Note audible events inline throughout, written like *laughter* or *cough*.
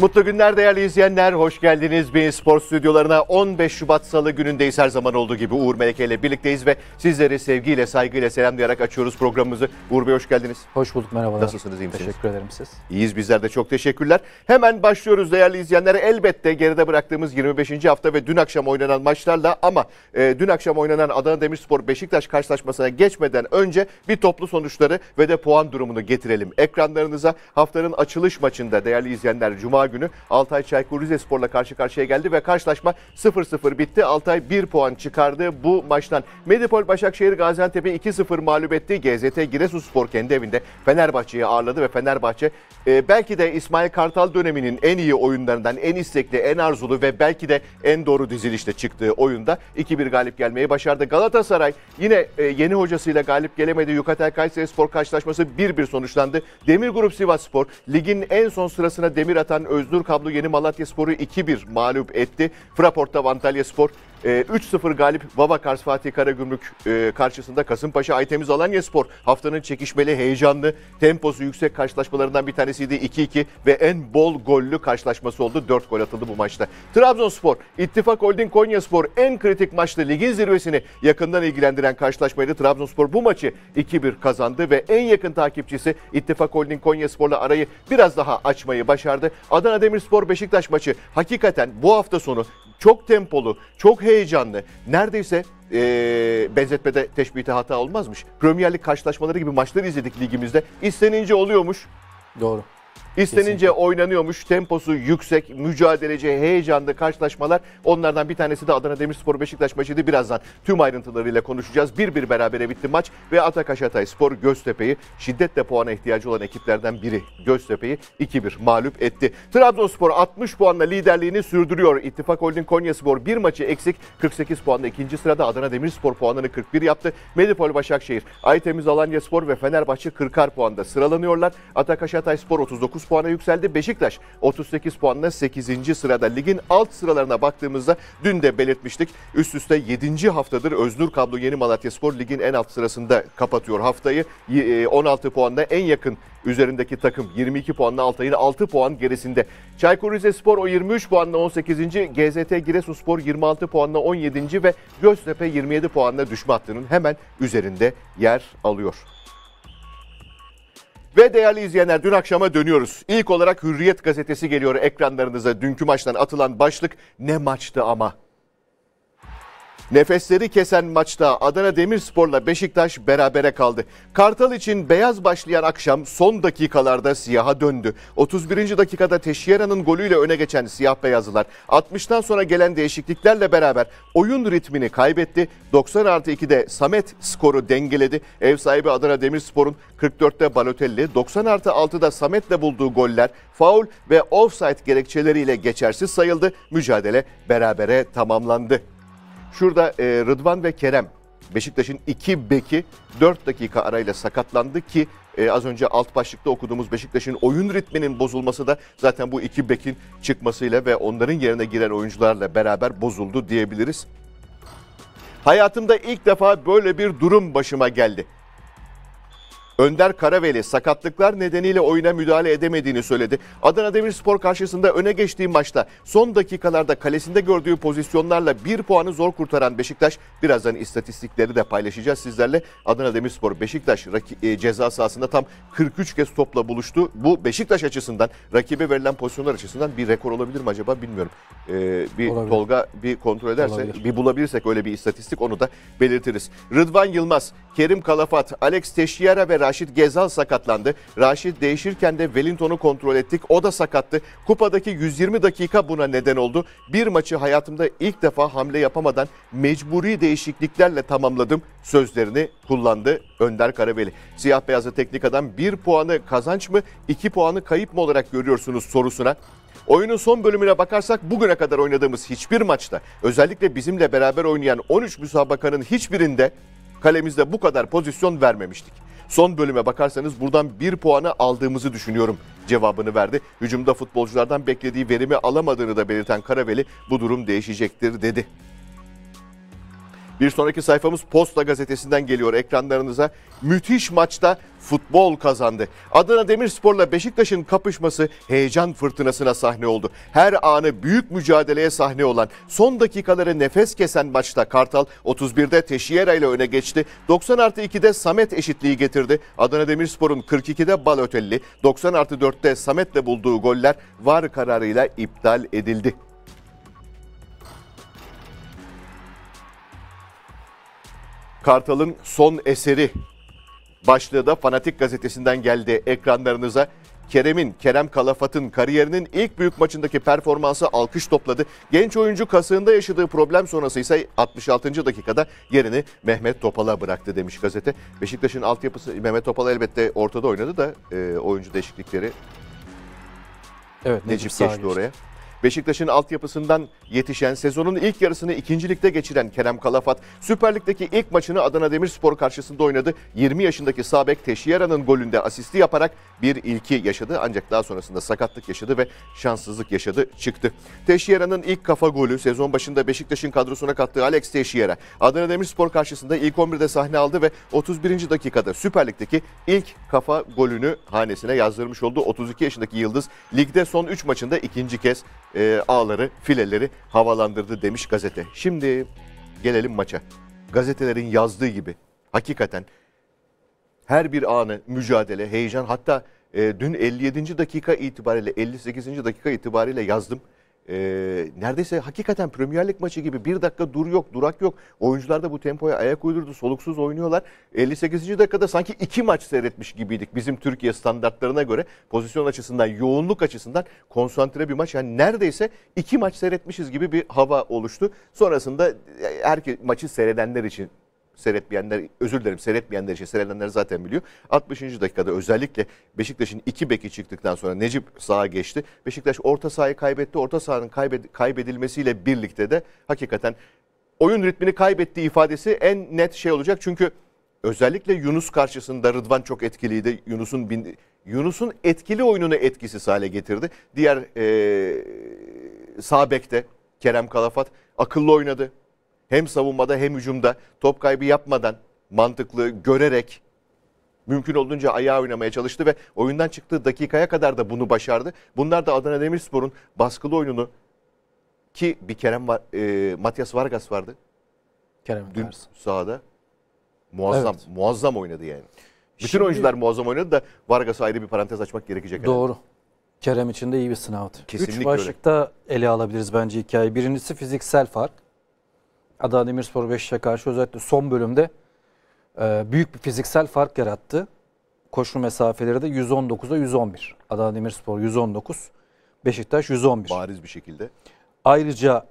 Mutlu günler değerli izleyenler. Hoş geldiniz Beyin Spor stüdyolarına. 15 Şubat Salı günündeyiz her zaman olduğu gibi. Uğur Meleke ile birlikteyiz ve sizleri sevgiyle, saygıyla selamlayarak açıyoruz programımızı. Uğur Bey hoş geldiniz. Hoş bulduk merhabalar. Nasılsınız iyi misiniz? Teşekkür ederim siz. İyiyiz bizler de çok teşekkürler. Hemen başlıyoruz değerli izleyenler. Elbette geride bıraktığımız 25. hafta ve dün akşam oynanan maçlarla ama e, dün akşam oynanan Adana Demirspor Beşiktaş karşılaşmasına geçmeden önce bir toplu sonuçları ve de puan durumunu getirelim ekranlarınıza. Haftanın açılış maçında değerli izleyenler Cuma günü günü Altay Çaykur Rizespor'la karşı karşıya geldi ve karşılaşma 0-0 bitti. Altay 1 puan çıkardı bu maçtan. Medipol Başakşehir Gaziantep'e 2-0 mağlup etti. GZT Giresunspor kendi evinde Fenerbahçe'yi ağırladı ve Fenerbahçe e, belki de İsmail Kartal döneminin en iyi oyunlarından, en istekli, en arzulu ve belki de en doğru dizilişte çıktığı oyunda 2-1 galip gelmeyi başardı. Galatasaray yine e, yeni hocasıyla galip gelemedi. Yukatel Kayseri Spor karşılaşması 1-1 sonuçlandı. Demir Grup Sivas Spor ligin en son sırasına demir atan Özdur Kablo Yeni Malatya Sporu 2-1 mağlup etti. Fraport'ta Antalya Spor e, ee, 3-0 galip Babakars Fatih Karagümrük e, karşısında Kasımpaşa Aytemiz Alanya Spor haftanın çekişmeli, heyecanlı, temposu yüksek karşılaşmalarından bir tanesiydi. 2-2 ve en bol gollü karşılaşması oldu. 4 gol atıldı bu maçta. Trabzonspor, İttifak Holding Konya Spor en kritik maçta ligin zirvesini yakından ilgilendiren karşılaşmaydı. Trabzonspor bu maçı 2-1 kazandı ve en yakın takipçisi İttifak Holding Konya Spor'la arayı biraz daha açmayı başardı. Adana Demirspor Beşiktaş maçı hakikaten bu hafta sonu çok tempolu, çok heyecanlı. Neredeyse e, benzetmede teşbihte hata olmazmış. Premier Lig karşılaşmaları gibi maçları izledik ligimizde. İstenince oluyormuş. Doğru. İstenince Kesinlikle. oynanıyormuş. Temposu yüksek, mücadeleci, heyecanlı karşılaşmalar. Onlardan bir tanesi de Adana Demirspor Beşiktaş maçıydı. Birazdan tüm ayrıntılarıyla konuşacağız. Bir bir berabere bitti maç ve Atakaş Hatay Spor Göztepe'yi şiddetle puana ihtiyacı olan ekiplerden biri Göztepe'yi 2-1 mağlup etti. Trabzonspor 60 puanla liderliğini sürdürüyor. İttifak Holding Konyaspor bir maçı eksik 48 puanla ikinci sırada Adana Demirspor puanını 41 yaptı. Medipol Başakşehir, Aytemiz Alanyaspor ve Fenerbahçe 40'ar puanda sıralanıyorlar. Atakaş Hatay Spor 39 puana yükseldi. Beşiktaş 38 puanla 8. sırada. Ligin alt sıralarına baktığımızda dün de belirtmiştik. Üst üste 7. haftadır Öznur Kablo Yeni Malatya Spor ligin en alt sırasında kapatıyor haftayı. 16 e, puanla en yakın üzerindeki takım 22 puanla Altay'ın 6 puan gerisinde. Çaykur Rizespor o 23 puanla 18. GZT Giresunspor 26 puanla 17. ve Göztepe 27 puanla düşme hattının hemen üzerinde yer alıyor. Ve değerli izleyenler dün akşama dönüyoruz. İlk olarak Hürriyet gazetesi geliyor ekranlarınıza. Dünkü maçtan atılan başlık ne maçtı ama Nefesleri kesen maçta Adana Demirspor'la Beşiktaş berabere kaldı. Kartal için beyaz başlayan akşam son dakikalarda siyaha döndü. 31. dakikada Teşyera'nın golüyle öne geçen siyah beyazlılar 60'tan sonra gelen değişikliklerle beraber oyun ritmini kaybetti. 90 artı 2'de Samet skoru dengeledi. Ev sahibi Adana Demirspor'un 44'te Balotelli, 90 artı 6'da Samet'le bulduğu goller faul ve offside gerekçeleriyle geçersiz sayıldı. Mücadele berabere tamamlandı. Şurada e, Rıdvan ve Kerem Beşiktaş'ın iki beki 4 dakika arayla sakatlandı ki e, az önce alt başlıkta okuduğumuz Beşiktaş'ın oyun ritminin bozulması da zaten bu iki bekin çıkmasıyla ve onların yerine giren oyuncularla beraber bozuldu diyebiliriz. Hayatımda ilk defa böyle bir durum başıma geldi. Önder Karaveli sakatlıklar nedeniyle oyuna müdahale edemediğini söyledi. Adana Demirspor karşısında öne geçtiği maçta son dakikalarda kalesinde gördüğü pozisyonlarla bir puanı zor kurtaran Beşiktaş birazdan istatistikleri de paylaşacağız sizlerle. Adana Demirspor Beşiktaş e, ceza sahasında tam 43 kez topla buluştu. Bu Beşiktaş açısından rakibe verilen pozisyonlar açısından bir rekor olabilir mi acaba bilmiyorum. Ee, bir olabilir. Tolga bir kontrol ederse olabilir. bir bulabilirsek öyle bir istatistik onu da belirtiriz. Rıdvan Yılmaz, Kerim Kalafat, Alex Teşiyara ve Raşit Gezal sakatlandı. Raşit değişirken de Wellington'u kontrol ettik. O da sakattı. Kupadaki 120 dakika buna neden oldu. Bir maçı hayatımda ilk defa hamle yapamadan mecburi değişikliklerle tamamladım sözlerini kullandı Önder Karaveli. Siyah beyazlı teknik adam bir puanı kazanç mı, iki puanı kayıp mı olarak görüyorsunuz sorusuna. Oyunun son bölümüne bakarsak bugüne kadar oynadığımız hiçbir maçta özellikle bizimle beraber oynayan 13 müsabakanın hiçbirinde kalemizde bu kadar pozisyon vermemiştik. Son bölüme bakarsanız buradan bir puanı aldığımızı düşünüyorum cevabını verdi. Hücumda futbolculardan beklediği verimi alamadığını da belirten Karaveli bu durum değişecektir dedi. Bir sonraki sayfamız Posta Gazetesi'nden geliyor ekranlarınıza. Müthiş maçta futbol kazandı. Adana Demirspor'la Beşiktaş'ın kapışması heyecan fırtınasına sahne oldu. Her anı büyük mücadeleye sahne olan, son dakikaları nefes kesen maçta Kartal 31'de Teşiera ile öne geçti. 90 artı 2'de Samet eşitliği getirdi. Adana Demirspor'un 42'de Balotelli, 90 artı 4'te Samet'le bulduğu goller var kararıyla iptal edildi. Kartal'ın son eseri başlığı da Fanatik Gazetesi'nden geldi ekranlarınıza. Kerem'in, Kerem Kalafat'ın kariyerinin ilk büyük maçındaki performansı alkış topladı. Genç oyuncu kasığında yaşadığı problem sonrası ise 66. dakikada yerini Mehmet Topal'a bıraktı demiş gazete. Beşiktaş'ın altyapısı Mehmet Topal elbette ortada oynadı da e, oyuncu değişiklikleri Evet, Necip, Necip geçti oraya. Beşiktaş'ın altyapısından yetişen, sezonun ilk yarısını ikincilikte geçiren Kerem Kalafat, Süper Lig'deki ilk maçını Adana Demirspor karşısında oynadı. 20 yaşındaki Sabek Teşiyera'nın golünde asisti yaparak bir ilki yaşadı. Ancak daha sonrasında sakatlık yaşadı ve şanssızlık yaşadı, çıktı. Teşiyera'nın ilk kafa golü sezon başında Beşiktaş'ın kadrosuna kattığı Alex Teşiyera, Adana Demirspor karşısında ilk 11'de sahne aldı ve 31. dakikada Süper Lig'deki ilk kafa golünü hanesine yazdırmış oldu. 32 yaşındaki Yıldız ligde son 3 maçında ikinci kez e, ağları, fileleri havalandırdı demiş gazete. Şimdi gelelim maça. Gazetelerin yazdığı gibi hakikaten her bir anı mücadele, heyecan hatta e, dün 57. dakika itibariyle 58. dakika itibariyle yazdım e, neredeyse hakikaten Premier Lig maçı gibi bir dakika dur yok, durak yok. Oyuncular da bu tempoya ayak uydurdu, soluksuz oynuyorlar. 58. dakikada sanki iki maç seyretmiş gibiydik bizim Türkiye standartlarına göre. Pozisyon açısından, yoğunluk açısından konsantre bir maç. Yani neredeyse iki maç seyretmişiz gibi bir hava oluştu. Sonrasında e, her maçı seyredenler için seyretmeyenler özür dilerim seyretmeyenler için seyredenler zaten biliyor. 60. dakikada özellikle Beşiktaş'ın iki beki çıktıktan sonra Necip sağa geçti. Beşiktaş orta sahayı kaybetti. Orta sahanın kaybed kaybedilmesiyle birlikte de hakikaten oyun ritmini kaybettiği ifadesi en net şey olacak. Çünkü özellikle Yunus karşısında Rıdvan çok etkiliydi. Yunus'un Yunus'un etkili oyununu etkisiz hale getirdi. Diğer ee, sağ bekte Kerem Kalafat akıllı oynadı hem savunmada hem hücumda top kaybı yapmadan mantıklı görerek mümkün olduğunca ayağa oynamaya çalıştı ve oyundan çıktığı dakikaya kadar da bunu başardı. Bunlar da Adana Demirspor'un baskılı oyununu ki bir Kerem var, e, Matias Vargas vardı. Kerem Dün Vargas. sahada muazzam evet. muazzam oynadı yani. Bütün Şimdi, oyuncular muazzam oynadı da Vargas'a ayrı bir parantez açmak gerekecek. Doğru. Herhalde. Kerem için de iyi bir sınavdı. Kesinlikle Üç başlıkta öyle. ele alabiliriz bence hikayeyi. Birincisi fiziksel fark. Adana Demirspor Beşiktaş'a karşı özellikle son bölümde e, büyük bir fiziksel fark yarattı. Koşu mesafeleri de 119'a 111. Adana Demirspor 119, Beşiktaş 111. Bariz bir şekilde. Ayrıca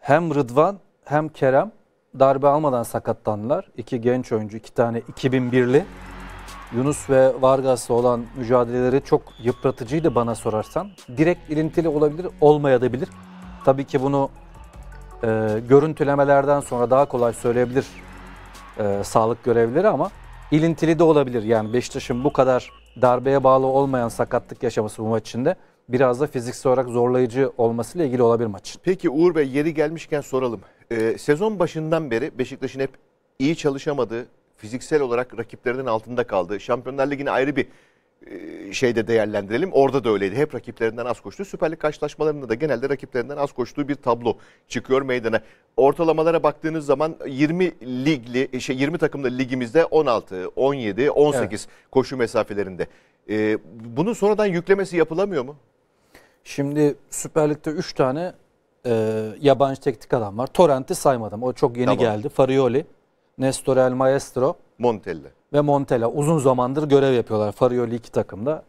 hem Rıdvan hem Kerem darbe almadan sakatlandılar. İki genç oyuncu, iki tane 2001'li. Yunus ve Vargas'la olan mücadeleleri çok yıpratıcıydı bana sorarsan. Direkt ilintili olabilir, olmayabilir. Tabii ki bunu e, görüntülemelerden sonra daha kolay söyleyebilir e, sağlık görevlileri ama ilintili de olabilir. Yani Beşiktaş'ın bu kadar darbeye bağlı olmayan sakatlık yaşaması bu maç içinde biraz da fiziksel olarak zorlayıcı olmasıyla ilgili olabilir maçın. Peki Uğur Bey yeri gelmişken soralım. Ee, sezon başından beri Beşiktaş'ın hep iyi çalışamadığı, fiziksel olarak rakiplerinin altında kaldığı, Şampiyonlar Ligi'ne ayrı bir e, şeyde değerlendirelim. Orada da öyleydi. Hep rakiplerinden az koştu. Süper Lig karşılaşmalarında da genelde rakiplerinden az koştuğu bir tablo çıkıyor meydana. Ortalamalara baktığınız zaman 20 ligli e, şey 20 takımlı ligimizde 16, 17, 18 evet. koşu mesafelerinde. Ee, bunun sonradan yüklemesi yapılamıyor mu? Şimdi Süper Lig'de 3 tane e, yabancı teknik adam var. Torrent'i saymadım. O çok yeni tamam. geldi. Farioli, Nestor El Maestro, Montella ve Montella uzun zamandır görev yapıyorlar. Farioli iki takımda.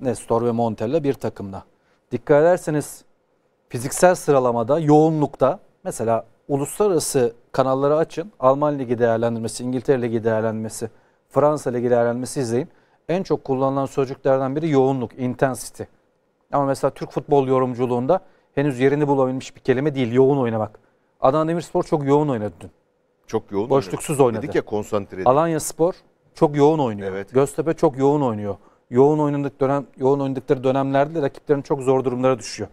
Nestor ve Montella bir takımda. Dikkat ederseniz fiziksel sıralamada, yoğunlukta mesela uluslararası kanalları açın. Alman Ligi değerlendirmesi, İngiltere Ligi değerlendirmesi, Fransa Ligi değerlendirmesi izleyin. En çok kullanılan sözcüklerden biri yoğunluk, intensity. Ama mesela Türk futbol yorumculuğunda henüz yerini bulabilmiş bir kelime değil. Yoğun oynamak. Adana Demirspor çok yoğun oynadı dün. Çok yoğun Boşluksuz oynadı. Dedik ya konsantre. Alanya Spor çok yoğun oynuyor. Evet. Göztepe çok yoğun oynuyor. Yoğun oynadık dönem yoğun oynadıkları dönemlerde de rakiplerin çok zor durumlara düşüyor.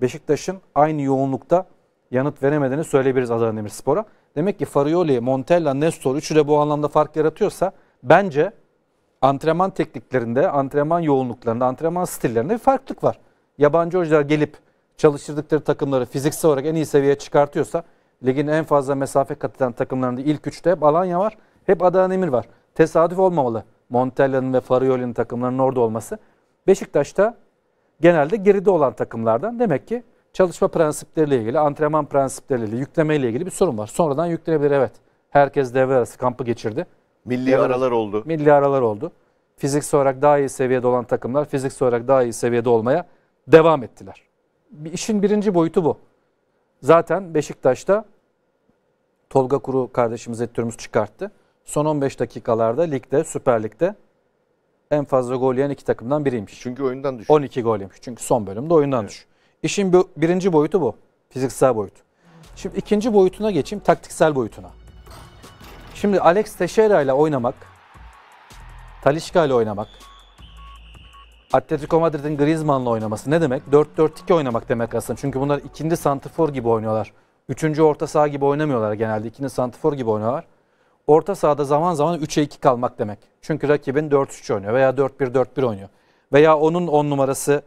Beşiktaş'ın aynı yoğunlukta yanıt veremediğini söyleyebiliriz Adana Demirspor'a. Demek ki Farioli, Montella, Nestor üçü de bu anlamda fark yaratıyorsa bence antrenman tekniklerinde, antrenman yoğunluklarında, antrenman stillerinde bir farklılık var. Yabancı hocalar gelip çalıştırdıkları takımları fiziksel olarak en iyi seviyeye çıkartıyorsa Ligin en fazla mesafe kat eden takımlarında ilk üçte hep Alanya var. Hep Adana Demir var. Tesadüf olmamalı. Montella'nın ve Farioli'nin takımlarının orada olması. Beşiktaş'ta genelde geride olan takımlardan demek ki çalışma prensipleriyle ilgili, antrenman prensipleriyle, yüklemeyle ilgili bir sorun var. Sonradan yüklenebilir evet. Herkes devre arası kampı geçirdi. Milli devre aralar oldu. Milli aralar oldu. Fiziksel olarak daha iyi seviyede olan takımlar fiziksel olarak daha iyi seviyede olmaya devam ettiler. İşin birinci boyutu bu. Zaten Beşiktaş'ta Tolga Kuru kardeşimiz editörümüz çıkarttı. Son 15 dakikalarda ligde, Süper Lig'de en fazla gol yiyen iki takımdan biriymiş. Çünkü oyundan düştü. 12 gol yemiş. Çünkü son bölümde oyundan evet. düştü. İşin birinci boyutu bu. Fiziksel boyut. Şimdi ikinci boyutuna geçeyim. Taktiksel boyutuna. Şimdi Alex Teixeira ile oynamak, Talisca ile oynamak, Atletico Madrid'in Griezmann'la oynaması ne demek? 4-4-2 oynamak demek aslında. Çünkü bunlar ikinci santifor gibi oynuyorlar. Üçüncü orta saha gibi oynamıyorlar genelde. İkinci santifor gibi oynuyorlar. Orta sahada zaman zaman 3'e 2 kalmak demek. Çünkü rakibin 4-3 oynuyor veya 4-1-4-1 oynuyor. Veya onun 10 on numarası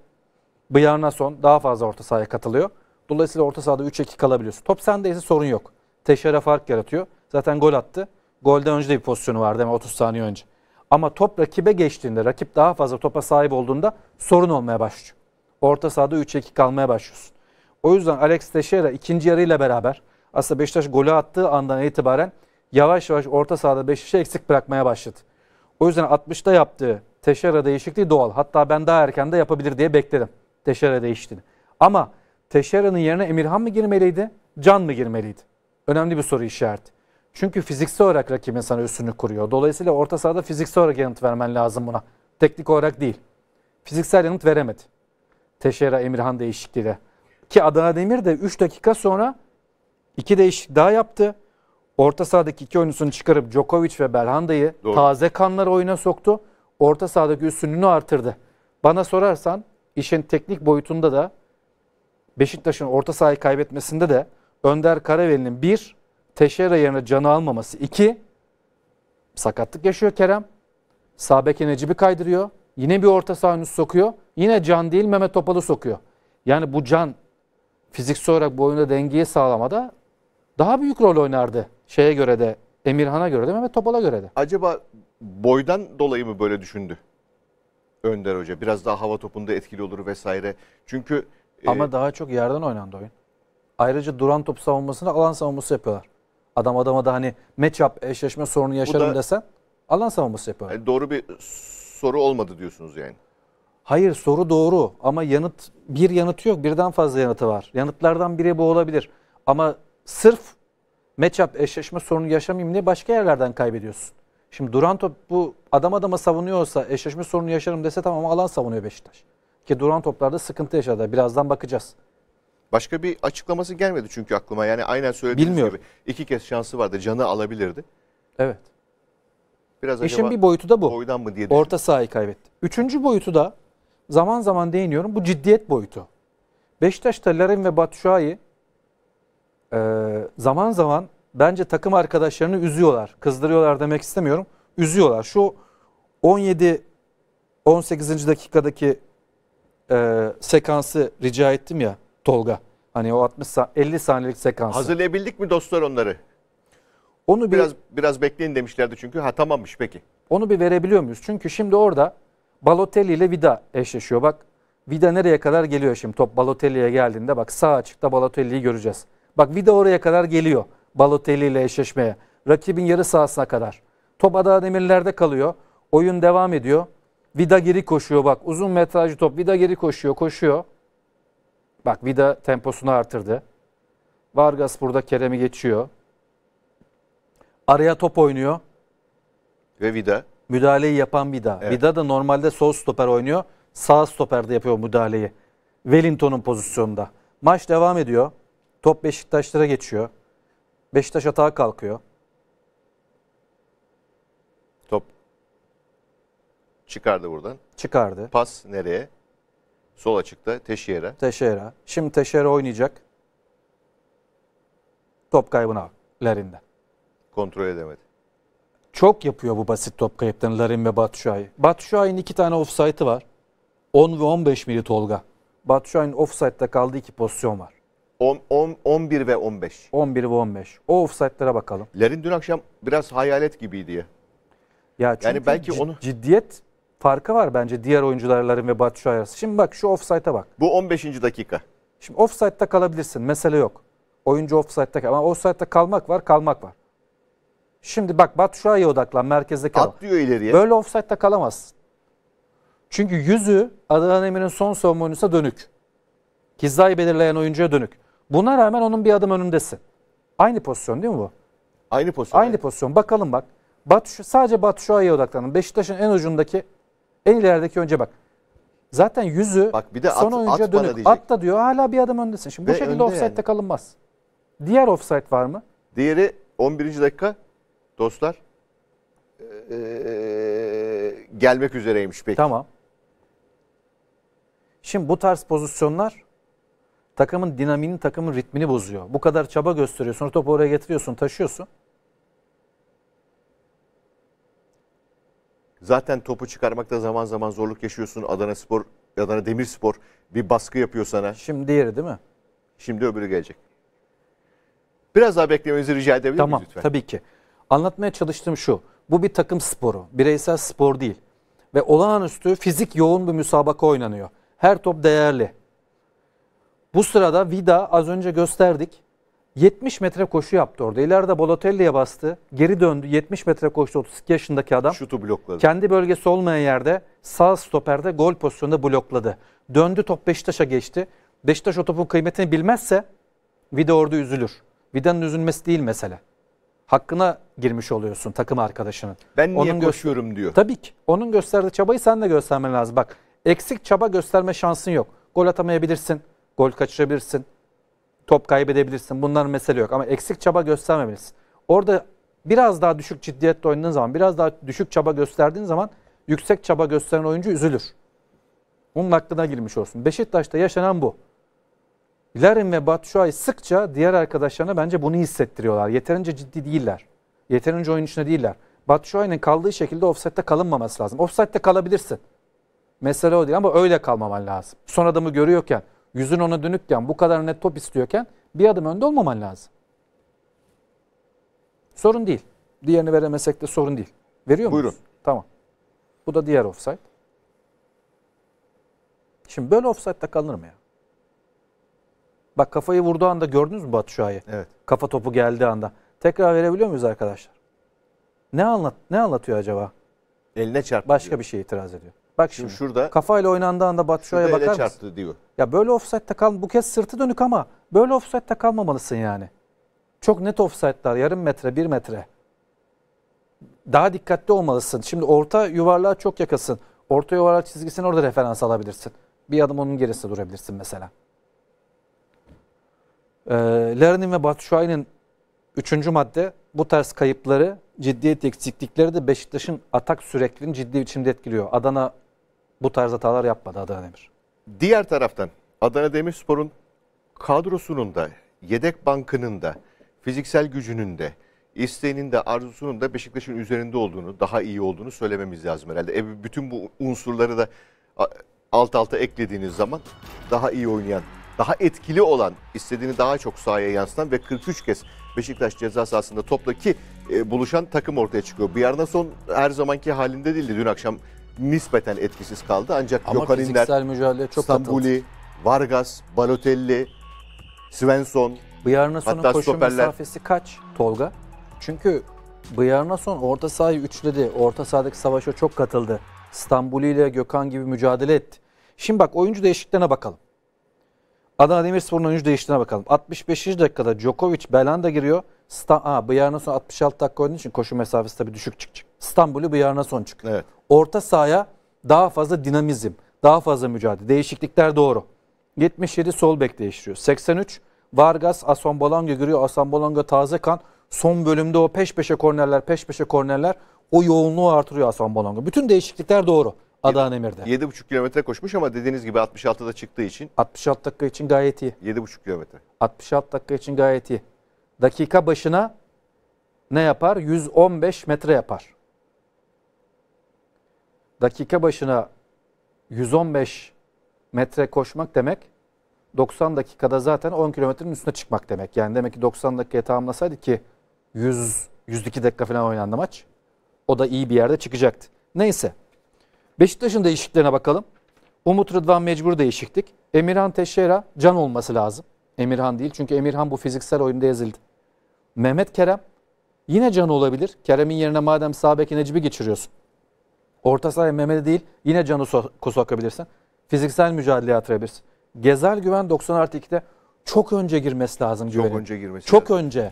Bıyarnason daha fazla orta sahaya katılıyor. Dolayısıyla orta sahada 3'e 2 kalabiliyorsun. Top sende ise sorun yok. Teşere fark yaratıyor. Zaten gol attı. Golden önce de bir pozisyonu vardı ama 30 saniye önce. Ama top rakibe geçtiğinde, rakip daha fazla topa sahip olduğunda sorun olmaya başlıyor. Orta sahada 3'e 2 kalmaya başlıyorsun. O yüzden Alex Teixeira ikinci yarıyla beraber aslında Beşiktaş golü attığı andan itibaren yavaş yavaş orta sahada Beşiktaş'ı eksik bırakmaya başladı. O yüzden 60'ta yaptığı Teixeira değişikliği doğal. Hatta ben daha erken de yapabilir diye bekledim Teixeira değişti. Ama Teixeira'nın yerine Emirhan mı girmeliydi, Can mı girmeliydi? Önemli bir soru işareti. Çünkü fiziksel olarak rakibin sana üstünü kuruyor. Dolayısıyla orta sahada fiziksel olarak yanıt vermen lazım buna. Teknik olarak değil. Fiziksel yanıt veremedi. Teşera Emirhan değişikliğiyle ki Adana Demir de 3 dakika sonra iki değişik daha yaptı. Orta sahadaki iki oyuncusunu çıkarıp Djokovic ve Belhanda'yı taze kanlar oyuna soktu. Orta sahadaki üstünlüğünü artırdı. Bana sorarsan işin teknik boyutunda da Beşiktaş'ın orta sahayı kaybetmesinde de Önder Karaveli'nin bir, Teşera yerine canı almaması. iki sakatlık yaşıyor Kerem. Sağ beke kaydırıyor. Yine bir orta saha sokuyor. Yine Can değil Mehmet Topal'ı sokuyor. Yani bu Can fiziksel olarak bu oyunda dengeyi sağlamada daha büyük rol oynardı. Şeye göre de Emirhan'a göre de Mehmet Topal'a göre de. Acaba boydan dolayı mı böyle düşündü Önder Hoca? Biraz daha hava topunda etkili olur vesaire. Çünkü e, ama e... daha çok yerden oynandı oyun. Ayrıca duran top savunmasını alan savunması yapıyorlar. Adam adama da hani matchup eşleşme sorunu yaşarım da, desen alan savunması yapıyor. Yani e, doğru bir soru olmadı diyorsunuz yani. Hayır soru doğru ama yanıt bir yanıtı yok birden fazla yanıtı var. Yanıtlardan biri bu olabilir. Ama sırf matchup eşleşme sorunu yaşamayayım diye başka yerlerden kaybediyorsun. Şimdi duran top bu adam adama savunuyorsa eşleşme sorunu yaşarım dese tamam alan savunuyor Beşiktaş. Ki duran toplarda sıkıntı yaşadı. Birazdan bakacağız. Başka bir açıklaması gelmedi çünkü aklıma. Yani aynen söylediğiniz Bilmiyorum. gibi iki kez şansı vardı. Canı alabilirdi. Evet. Biraz İşin bir boyutu da bu. Boydan mı diye düşündüm. Orta sahayı kaybetti. Üçüncü boyutu da zaman zaman değiniyorum. Bu ciddiyet boyutu. Beşiktaş'ta Larin ve Batuşayı e, zaman zaman bence takım arkadaşlarını üzüyorlar. Kızdırıyorlar demek istemiyorum. Üzüyorlar. Şu 17 18. dakikadaki e, sekansı rica ettim ya Tolga. Hani o 60 50 saniyelik sekansı. Hazırlayabildik mi dostlar onları? Onu bir, biraz biraz bekleyin demişlerdi çünkü. Ha tamammış peki. Onu bir verebiliyor muyuz? Çünkü şimdi orada Balotelli ile Vida eşleşiyor. Bak Vida nereye kadar geliyor şimdi top Balotelli'ye geldiğinde bak sağ açıkta Balotelli'yi göreceğiz. Bak Vida oraya kadar geliyor Balotelli ile eşleşmeye. Rakibin yarı sahasına kadar. Top ada Demirler'de kalıyor. Oyun devam ediyor. Vida geri koşuyor bak uzun metrajlı top Vida geri koşuyor koşuyor. Bak Vida temposunu artırdı. Vargas burada Kerem'i geçiyor. Araya top oynuyor. Ve Vida müdahaleyi yapan Vida. Evet. Vida da normalde sol stoper oynuyor. Sağ stoperde yapıyor müdahaleyi. Wellington'un pozisyonunda. Maç devam ediyor. Top Beşiktaşlara geçiyor. Beşiktaş atağa kalkıyor. Top çıkardı buradan. Çıkardı. Pas nereye? Sol açıkta Teşiyer'e. Teşiyer'e. Şimdi Teşiyer'e oynayacak. Top kaybına lerinde. Kontrol edemedi. Çok yapıyor bu basit top kayıplarını Larin ve Batşuay. Batşuay'ın iki tane offside'ı var. 10 ve 15 mili Tolga. Batşuay'ın offside'da kaldığı iki pozisyon var. 10, 10, 11 ve 15. 11 ve 15. O offside'lara bakalım. Larin dün akşam biraz hayalet gibiydi ya. Ya çünkü yani belki onu ciddiyet farkı var bence diğer oyuncuların ve Batu arası. Şimdi bak şu offside'a bak. Bu 15. dakika. Şimdi offside'da kalabilirsin. Mesele yok. Oyuncu offside'da kal ama offside'da kalmak var, kalmak var. Şimdi bak Batshuayi'ye odaklan merkezde kal. At diyor ileriye. Böyle offside'da kalamaz. Çünkü yüzü Adnan Emir'in son savunma oyuncusa dönük. Hizayı belirleyen oyuncuya dönük. Buna rağmen onun bir adım önündesin. Aynı pozisyon değil mi bu? Aynı pozisyon. Aynı yani. pozisyon. Bakalım bak. Batu, sadece Batshuayi'ye odaklanın. Beşiktaş'ın en ucundaki en ilerideki önce bak. Zaten yüzü bak bir de son at, oyuncuya at dönük. Diyecek. At da diyor hala bir adım öndesin. Şimdi Ve bu şekilde offside'de yani. kalınmaz. Diğer offside var mı? Diğeri 11. dakika Dostlar ee, gelmek üzereymiş peki. Tamam. Şimdi bu tarz pozisyonlar takımın dinamini, takımın ritmini bozuyor. Bu kadar çaba gösteriyorsun. Sonra topu oraya getiriyorsun, taşıyorsun. Zaten topu çıkarmakta zaman zaman zorluk yaşıyorsun. Adana Spor, Adana Demir Spor bir baskı yapıyor sana. Şimdi diğeri değil mi? Şimdi öbürü gelecek. Biraz daha beklemenizi rica edebilir tamam, miyiz lütfen? Tamam, tabii ki. Anlatmaya çalıştığım şu. Bu bir takım sporu. Bireysel spor değil. Ve olağanüstü fizik yoğun bir müsabaka oynanıyor. Her top değerli. Bu sırada Vida az önce gösterdik. 70 metre koşu yaptı orada. İleride Balotelli'ye bastı. Geri döndü. 70 metre koştu 32 yaşındaki adam. Şutu blokladı. Kendi bölgesi olmayan yerde sağ stoperde gol pozisyonunda blokladı. Döndü top Beşiktaş'a geçti. Beşiktaş o topun kıymetini bilmezse Vida orada üzülür. Vida'nın üzülmesi değil mesele hakkına girmiş oluyorsun takım arkadaşının. Ben niye onun koşuyorum diyor. Tabii ki. Onun gösterdiği çabayı sen de göstermen lazım. Bak eksik çaba gösterme şansın yok. Gol atamayabilirsin. Gol kaçırabilirsin. Top kaybedebilirsin. Bunların mesele yok. Ama eksik çaba göstermemelisin. Orada biraz daha düşük ciddiyetle oynadığın zaman, biraz daha düşük çaba gösterdiğin zaman yüksek çaba gösteren oyuncu üzülür. Onun aklına girmiş olsun. Beşiktaş'ta yaşanan bu. Larin ve Batshuayi sıkça diğer arkadaşlarına bence bunu hissettiriyorlar. Yeterince ciddi değiller. Yeterince oyun içinde değiller. Batshuayi'nin kaldığı şekilde offside'de kalınmaması lazım. Offside'de kalabilirsin. Mesele o değil ama öyle kalmaman lazım. Son adamı görüyorken, yüzün ona dönükken, bu kadar net top istiyorken bir adım önde olmaman lazım. Sorun değil. Diğerini veremesek de sorun değil. Veriyor musunuz? Buyurun. Tamam. Bu da diğer offside. Şimdi böyle offside'da kalır mı ya? Bak kafayı vurduğu anda gördünüz mü Batu Şua'yı? Evet. Kafa topu geldiği anda. Tekrar verebiliyor muyuz arkadaşlar? Ne anlat ne anlatıyor acaba? Eline çarptı. Başka diyor. bir şey itiraz ediyor. Bak şimdi, şimdi şurada kafayla oynandığı anda Batu Şua'ya bakar mısın? çarptı diyor. Ya böyle offside'da kal bu kez sırtı dönük ama böyle offside'da kalmamalısın yani. Çok net offside'lar yarım metre, bir metre. Daha dikkatli olmalısın. Şimdi orta yuvarlığa çok yakasın. Orta yuvarlak çizgisini orada referans alabilirsin. Bir adım onun gerisinde durabilirsin mesela. E, ee, Lernin ve Batuşay'ın üçüncü madde bu tarz kayıpları, ciddiyet eksiklikleri de Beşiktaş'ın atak sürekliliğini ciddi biçimde etkiliyor. Adana bu tarz hatalar yapmadı Adana Demir. Diğer taraftan Adana Demirspor'un kadrosunun da, yedek bankının da, fiziksel gücünün de, isteğinin de arzusunun da Beşiktaş'ın üzerinde olduğunu, daha iyi olduğunu söylememiz lazım herhalde. E, bütün bu unsurları da alt alta eklediğiniz zaman daha iyi oynayan daha etkili olan, istediğini daha çok sahaya yansıtan ve 43 kez Beşiktaş ceza sahasında topla ki e, buluşan takım ortaya çıkıyor. Biyarna son her zamanki halinde değildi. Dün akşam nispeten etkisiz kaldı ancak Ama Lokarinler, mücadele Stambuli, Vargas, Balotelli, Svensson. Biyarnason'un koşu stoperler... mesafesi kaç Tolga? Çünkü son orta sahayı üçledi. Orta sahadaki savaşa çok katıldı. İstanbul ile Gökhan gibi mücadele etti. Şimdi bak oyuncu değişikliklerine bakalım. Adana Demirspor'un oyuncu değiştiğine bakalım. 65. dakikada Djokovic Belanda giriyor. Sta Aa, Bıyarına son 66 dakika oynadığı için koşu mesafesi tabii düşük çıkacak. İstanbul'u bu yarına son çıkıyor. Evet. Orta sahaya daha fazla dinamizm, daha fazla mücadele. Değişiklikler doğru. 77 sol bek değiştiriyor. 83 Vargas Asombalonga giriyor. Asombalonga taze kan. Son bölümde o peş peşe kornerler, peş peşe kornerler o yoğunluğu artırıyor Asombalonga. Bütün değişiklikler doğru. Adana Emir'de. 7,5 kilometre koşmuş ama dediğiniz gibi 66'da çıktığı için. 66 dakika için gayet iyi. 7,5 kilometre. 66 dakika için gayet iyi. Dakika başına ne yapar? 115 metre yapar. Dakika başına 115 metre koşmak demek 90 dakikada zaten 10 kilometrenin üstüne çıkmak demek. Yani demek ki 90 dakikaya tamamlasaydı ki 100 102 dakika falan oynandı maç. O da iyi bir yerde çıkacaktı. Neyse. Beşiktaş'ın değişikliklerine bakalım. Umut Rıdvan mecbur değişiklik. Emirhan Teşera can olması lazım. Emirhan değil çünkü Emirhan bu fiziksel oyunda ezildi. Mehmet Kerem yine can olabilir. Kerem'in yerine madem sağ Necip'i geçiriyorsun. Orta sahaya Mehmet'e değil yine canı so- sokabilirsin. Fiziksel mücadele atırabilirsin. Gezel Güven 90 artı 2'de çok önce girmesi lazım Çok güvenin. önce girmesi Çok lazım. önce.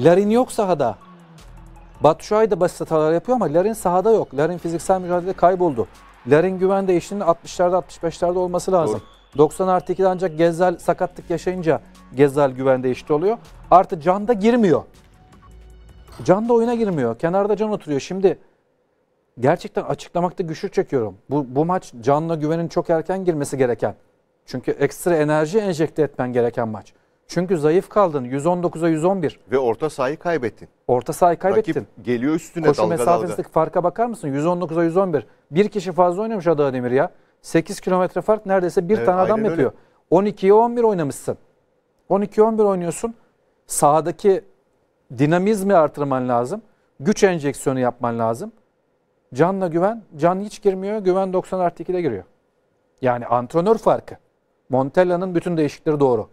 Larin yok sahada. Batu Şuay da basit hatalar yapıyor ama Larin sahada yok. Larin fiziksel mücadelede kayboldu. Larin güven de eşinin 60'larda 65'lerde olması lazım. Doğru. 90 artı 2'de ancak gezel sakatlık yaşayınca gezel güven değişti oluyor. Artı Can da girmiyor. Can da oyuna girmiyor. Kenarda Can oturuyor. Şimdi gerçekten açıklamakta güçlük çekiyorum. Bu, bu maç Can'la güvenin çok erken girmesi gereken. Çünkü ekstra enerji enjekte etmen gereken maç. Çünkü zayıf kaldın. 119'a 111. Ve orta sahayı kaybettin. Orta sahayı kaybettin. Rakip geliyor üstüne Koşu dalga mesafesindeki dalga. farka bakar mısın? 119'a 111. Bir kişi fazla oynamış Adana Demir ya. 8 kilometre fark neredeyse bir evet, tane adam yapıyor. 12'ye 11 oynamışsın. 12'ye 11 oynuyorsun. Sahadaki dinamizmi artırman lazım. Güç enjeksiyonu yapman lazım. Canla güven. Can hiç girmiyor. Güven 90 artı 2'de giriyor. Yani antrenör farkı. Montella'nın bütün değişikleri doğru.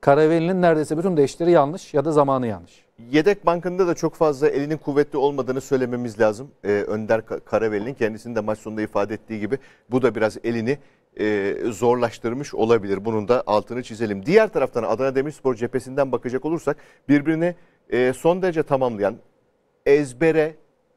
Karaveli'nin neredeyse bütün değişleri yanlış ya da zamanı yanlış. Yedek bankında da çok fazla elinin kuvvetli olmadığını söylememiz lazım. Ee, Önder Karaveli'nin kendisinin de maç sonunda ifade ettiği gibi bu da biraz elini e, zorlaştırmış olabilir. Bunun da altını çizelim. Diğer taraftan Adana Demirspor cephesinden bakacak olursak birbirini e, son derece tamamlayan ezbere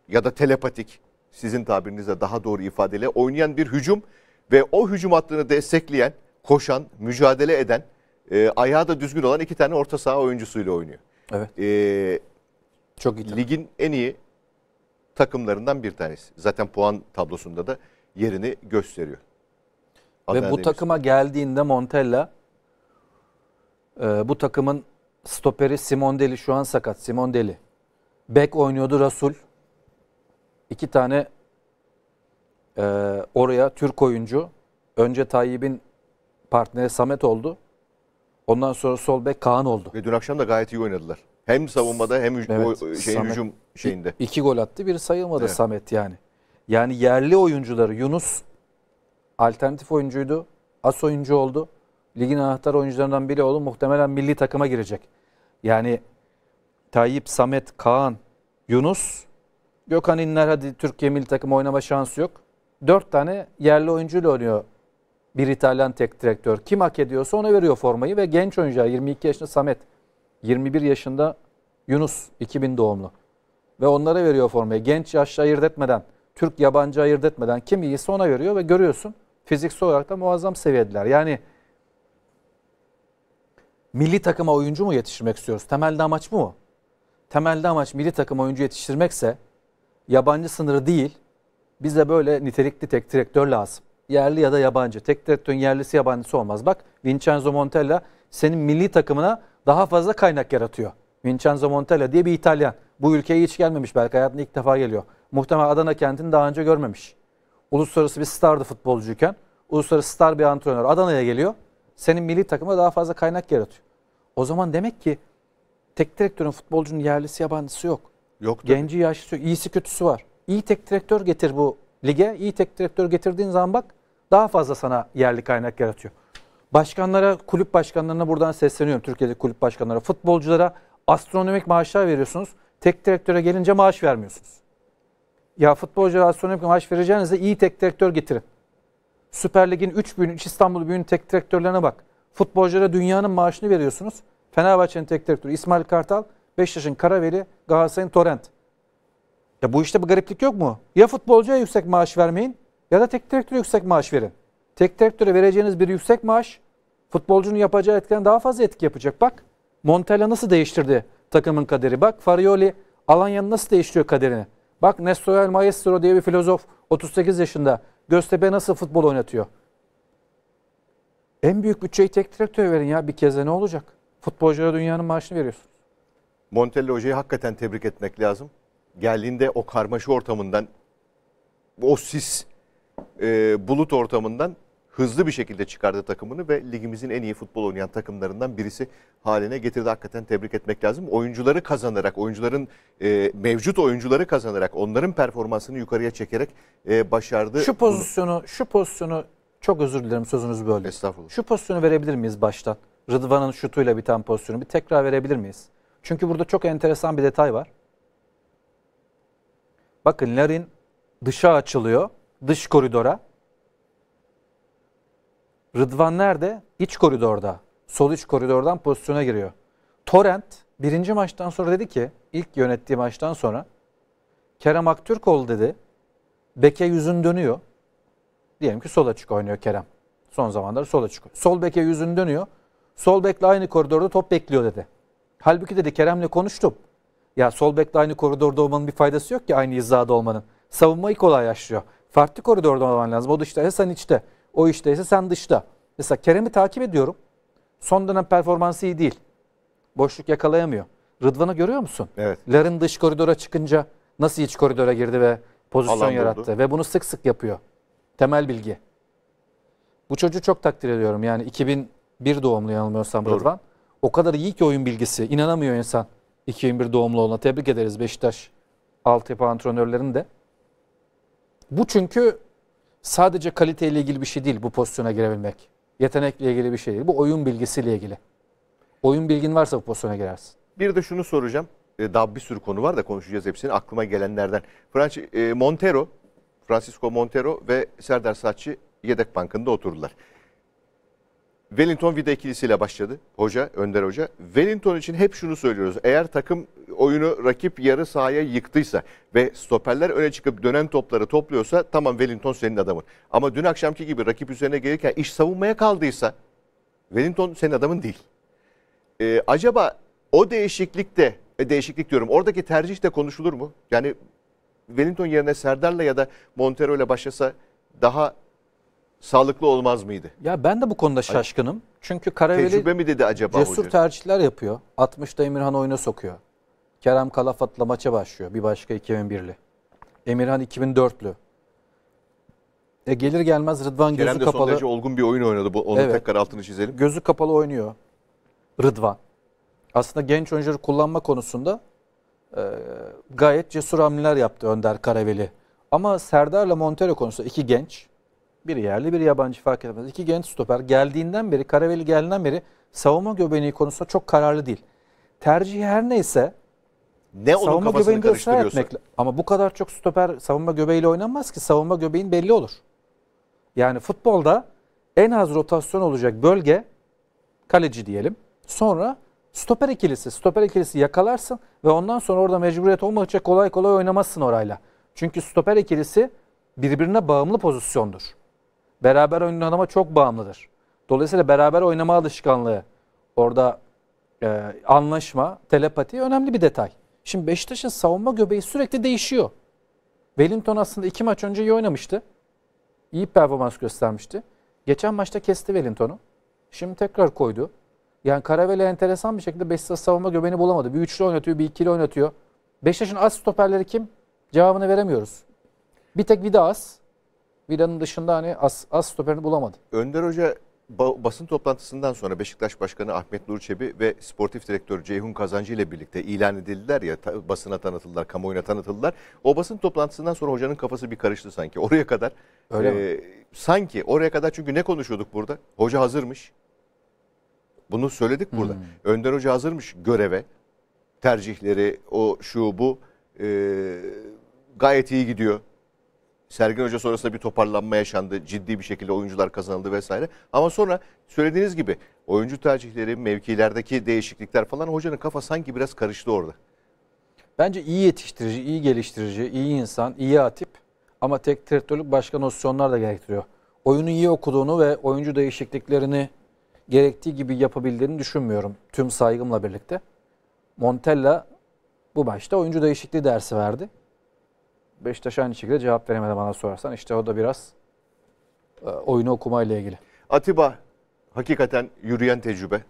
ya da telepatik sizin tabirinizle daha doğru ifadeyle oynayan bir hücum ve o hücum hattını destekleyen, koşan, mücadele eden e, ayağı da düzgün olan iki tane orta saha oyuncusuyla oynuyor. Evet. E, Çok iyi. Ligin en iyi takımlarından bir tanesi. Zaten puan tablosunda da yerini gösteriyor. Adana Ve bu Demir. takıma geldiğinde Montella e, bu takımın stoperi Simondeli şu an sakat. Simondeli. Bek oynuyordu Rasul. İki tane e, oraya Türk oyuncu. Önce Tayyip'in partneri Samet oldu. Ondan sonra sol bek Kaan oldu. Ve dün akşam da gayet iyi oynadılar. Hem savunmada hem hüc evet, o Samet, hücum şeyinde. İki gol attı biri sayılmadı evet. Samet yani. Yani yerli oyuncuları Yunus alternatif oyuncuydu. As oyuncu oldu. Ligin anahtar oyuncularından biri oldu. Muhtemelen milli takıma girecek. Yani Tayyip, Samet, Kaan, Yunus, Gökhan İnler hadi Türkiye milli takımı oynama şansı yok. Dört tane yerli oyuncuyla oynuyor bir İtalyan tek direktör. Kim hak ediyorsa ona veriyor formayı ve genç oyuncu 22 yaşında Samet, 21 yaşında Yunus 2000 doğumlu. Ve onlara veriyor formayı. Genç yaşlı ayırt etmeden, Türk yabancı ayırt etmeden kim iyiyse ona veriyor ve görüyorsun fiziksel olarak da muazzam seviyediler. Yani milli takıma oyuncu mu yetiştirmek istiyoruz? Temelde amaç bu mu? Temelde amaç milli takıma oyuncu yetiştirmekse yabancı sınırı değil bize böyle nitelikli tek direktör lazım yerli ya da yabancı. Tek direktörün yerlisi yabancısı olmaz. Bak Vincenzo Montella senin milli takımına daha fazla kaynak yaratıyor. Vincenzo Montella diye bir İtalyan. Bu ülkeye hiç gelmemiş belki hayatında ilk defa geliyor. Muhtemel Adana kentini daha önce görmemiş. Uluslararası bir stardı futbolcuyken. Uluslararası star bir antrenör Adana'ya geliyor. Senin milli takıma daha fazla kaynak yaratıyor. O zaman demek ki tek direktörün futbolcunun yerlisi yabancısı yok. Yok. Genci yaşlısı iyisi kötüsü var. İyi tek direktör getir bu lige. İyi tek direktör getirdiğin zaman bak daha fazla sana yerli kaynak yaratıyor. Başkanlara, kulüp başkanlarına buradan sesleniyorum. Türkiye'de kulüp başkanlara, futbolculara astronomik maaşlar veriyorsunuz. Tek direktöre gelince maaş vermiyorsunuz. Ya futbolculara astronomik maaş vereceğinizde iyi tek direktör getirin. Süper Lig'in 3 büyüğünün, 3 İstanbul büyüğünün tek direktörlerine bak. Futbolculara dünyanın maaşını veriyorsunuz. Fenerbahçe'nin tek direktörü İsmail Kartal, Beşiktaş'ın Karaveli, Galatasaray'ın Torrent. Ya bu işte bir gariplik yok mu? Ya futbolcuya yüksek maaş vermeyin ya da tek direktöre yüksek maaş verin. Tek direktöre vereceğiniz bir yüksek maaş futbolcunun yapacağı etkiden daha fazla etki yapacak. Bak Montella nasıl değiştirdi takımın kaderi. Bak Farioli Alanya'nın nasıl değiştiriyor kaderini. Bak Nestor Maestro diye bir filozof 38 yaşında Göztepe nasıl futbol oynatıyor. En büyük bütçeyi tek direktöre verin ya bir kez de ne olacak? Futbolculara dünyanın maaşını veriyorsun. Montella Hoca'yı hakikaten tebrik etmek lazım. Geldiğinde o karmaşa ortamından o sis e, bulut ortamından hızlı bir şekilde çıkardı takımını ve ligimizin en iyi futbol oynayan takımlarından birisi haline getirdi. Hakikaten tebrik etmek lazım. Oyuncuları kazanarak, oyuncuların e, mevcut oyuncuları kazanarak, onların performansını yukarıya çekerek e, başardı. Şu pozisyonu, bunu. şu pozisyonu çok özür dilerim sözünüzü böyle. Estağfurullah. Şu pozisyonu verebilir miyiz baştan? Rıdvan'ın şutuyla biten pozisyonu bir tekrar verebilir miyiz? Çünkü burada çok enteresan bir detay var. Bakın Larin dışa açılıyor dış koridora. Rıdvan nerede? İç koridorda. Sol iç koridordan pozisyona giriyor. Torrent birinci maçtan sonra dedi ki ilk yönettiği maçtan sonra Kerem Aktürkoğlu dedi. Beke yüzün dönüyor. Diyelim ki sol açık oynuyor Kerem. Son zamanlarda sol açık. Sol beke yüzün dönüyor. Sol bekle aynı koridorda top bekliyor dedi. Halbuki dedi Kerem'le konuştum. Ya sol bekle aynı koridorda olmanın bir faydası yok ki aynı hizada olmanın. Savunmayı kolaylaştırıyor. Farklı koridorda olman lazım. O dıştaysa sen içte. O işteyse sen dışta. Mesela Kerem'i takip ediyorum. Son dönem performansı iyi değil. Boşluk yakalayamıyor. Rıdvan'ı görüyor musun? Evet. Lar'ın dış koridora çıkınca nasıl iç koridora girdi ve pozisyon Alan yarattı. Buldu. Ve bunu sık sık yapıyor. Temel bilgi. Bu çocuğu çok takdir ediyorum. Yani 2001 doğumlu yanılmıyorsam Doğru. Rıdvan. O kadar iyi ki oyun bilgisi. İnanamıyor insan. 2001 doğumlu olana. Tebrik ederiz Beşiktaş altyapı antrenörlerini de. Bu çünkü sadece kaliteyle ilgili bir şey değil bu pozisyona girebilmek. Yetenekle ilgili bir şey değil. Bu oyun bilgisiyle ilgili. Oyun bilgin varsa bu pozisyona girersin. Bir de şunu soracağım. E, daha bir sürü konu var da konuşacağız hepsini. Aklıma gelenlerden. Franç e, Montero, Francisco Montero ve Serdar Saççı yedek bankında oturdular. Wellington Vida ikilisiyle başladı hoca, Önder Hoca. Wellington için hep şunu söylüyoruz. Eğer takım oyunu rakip yarı sahaya yıktıysa ve stoperler öne çıkıp dönen topları topluyorsa tamam Wellington senin adamın. Ama dün akşamki gibi rakip üzerine gelirken iş savunmaya kaldıysa Wellington senin adamın değil. Ee, acaba o değişiklikte, de, e, değişiklik diyorum oradaki tercih de konuşulur mu? Yani Wellington yerine Serdar'la ya da Montero ile başlasa daha sağlıklı olmaz mıydı? Ya ben de bu konuda şaşkınım. Çünkü Karaveli Tecrübe mi dedi acaba cesur hocam? tercihler yapıyor. 60'da Emirhan oyuna sokuyor. Kerem Kalafat'la maça başlıyor. Bir başka 2001'li. Emirhan 2004'lü. E gelir gelmez Rıdvan Kerem gözü de son kapalı. derece olgun bir oyun oynadı. Bu, onu Evet. tekrar altını çizelim. Gözü kapalı oynuyor Rıdvan. Aslında genç oyuncuları kullanma konusunda e, gayet cesur hamleler yaptı Önder Karaveli. Ama Serdar'la Montero konusunda iki genç bir yerli bir yabancı fark etmez. İki genç stoper geldiğinden beri, Karaveli geldiğinden beri savunma göbeğini konusunda çok kararlı değil. Tercih her neyse ne onun savunma göbeğini ısrar etmek. Ama bu kadar çok stoper savunma göbeğiyle oynanmaz ki savunma göbeğin belli olur. Yani futbolda en az rotasyon olacak bölge kaleci diyelim. Sonra stoper ikilisi. Stoper ikilisi yakalarsın ve ondan sonra orada mecburiyet olmayacak kolay kolay oynamazsın orayla. Çünkü stoper ikilisi birbirine bağımlı pozisyondur beraber oynama çok bağımlıdır. Dolayısıyla beraber oynama alışkanlığı orada e, anlaşma, telepati önemli bir detay. Şimdi Beşiktaş'ın savunma göbeği sürekli değişiyor. Wellington aslında iki maç önce iyi oynamıştı. İyi performans göstermişti. Geçen maçta kesti Wellington'u. Şimdi tekrar koydu. Yani Karaveli enteresan bir şekilde Beşiktaş savunma göbeğini bulamadı. Bir üçlü oynatıyor, bir ikili oynatıyor. Beşiktaş'ın az stoperleri kim? Cevabını veremiyoruz. Bir tek Vida az. Milan'ın dışında hani az, az stoperini bulamadı. Önder Hoca basın toplantısından sonra Beşiktaş Başkanı Ahmet Nur Çebi ve sportif direktör Ceyhun Kazancı ile birlikte ilan edildiler ya basına tanıtıldılar, kamuoyuna tanıtıldılar. O basın toplantısından sonra hocanın kafası bir karıştı sanki. Oraya kadar Öyle e, mi? sanki oraya kadar çünkü ne konuşuyorduk burada? Hoca hazırmış. Bunu söyledik burada. Hmm. Önder Hoca hazırmış göreve. Tercihleri o şu bu e, gayet iyi gidiyor Sergen Hoca sonrasında bir toparlanma yaşandı. Ciddi bir şekilde oyuncular kazanıldı vesaire. Ama sonra söylediğiniz gibi oyuncu tercihleri, mevkilerdeki değişiklikler falan hocanın kafa sanki biraz karıştı orada. Bence iyi yetiştirici, iyi geliştirici, iyi insan, iyi atip ama tek teritörlük başka nosyonlar da gerektiriyor. Oyunu iyi okuduğunu ve oyuncu değişikliklerini gerektiği gibi yapabildiğini düşünmüyorum tüm saygımla birlikte. Montella bu başta oyuncu değişikliği dersi verdi. Beşiktaş aynı şekilde cevap veremedi bana sorarsan. İşte o da biraz e, oyunu okumayla ilgili. Atiba hakikaten yürüyen tecrübe.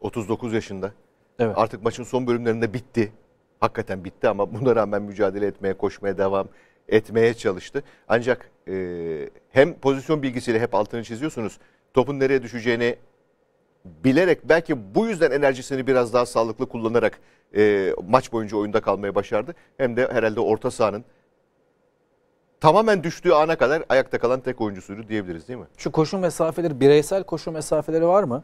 39 yaşında. Evet. Artık maçın son bölümlerinde bitti. Hakikaten bitti ama buna rağmen mücadele etmeye, koşmaya devam etmeye çalıştı. Ancak e, hem pozisyon bilgisiyle hep altını çiziyorsunuz. Topun nereye düşeceğini bilerek belki bu yüzden enerjisini biraz daha sağlıklı kullanarak e, maç boyunca oyunda kalmayı başardı. Hem de herhalde orta sahanın tamamen düştüğü ana kadar ayakta kalan tek oyuncusuydu diyebiliriz değil mi? Şu koşu mesafeleri, bireysel koşu mesafeleri var mı?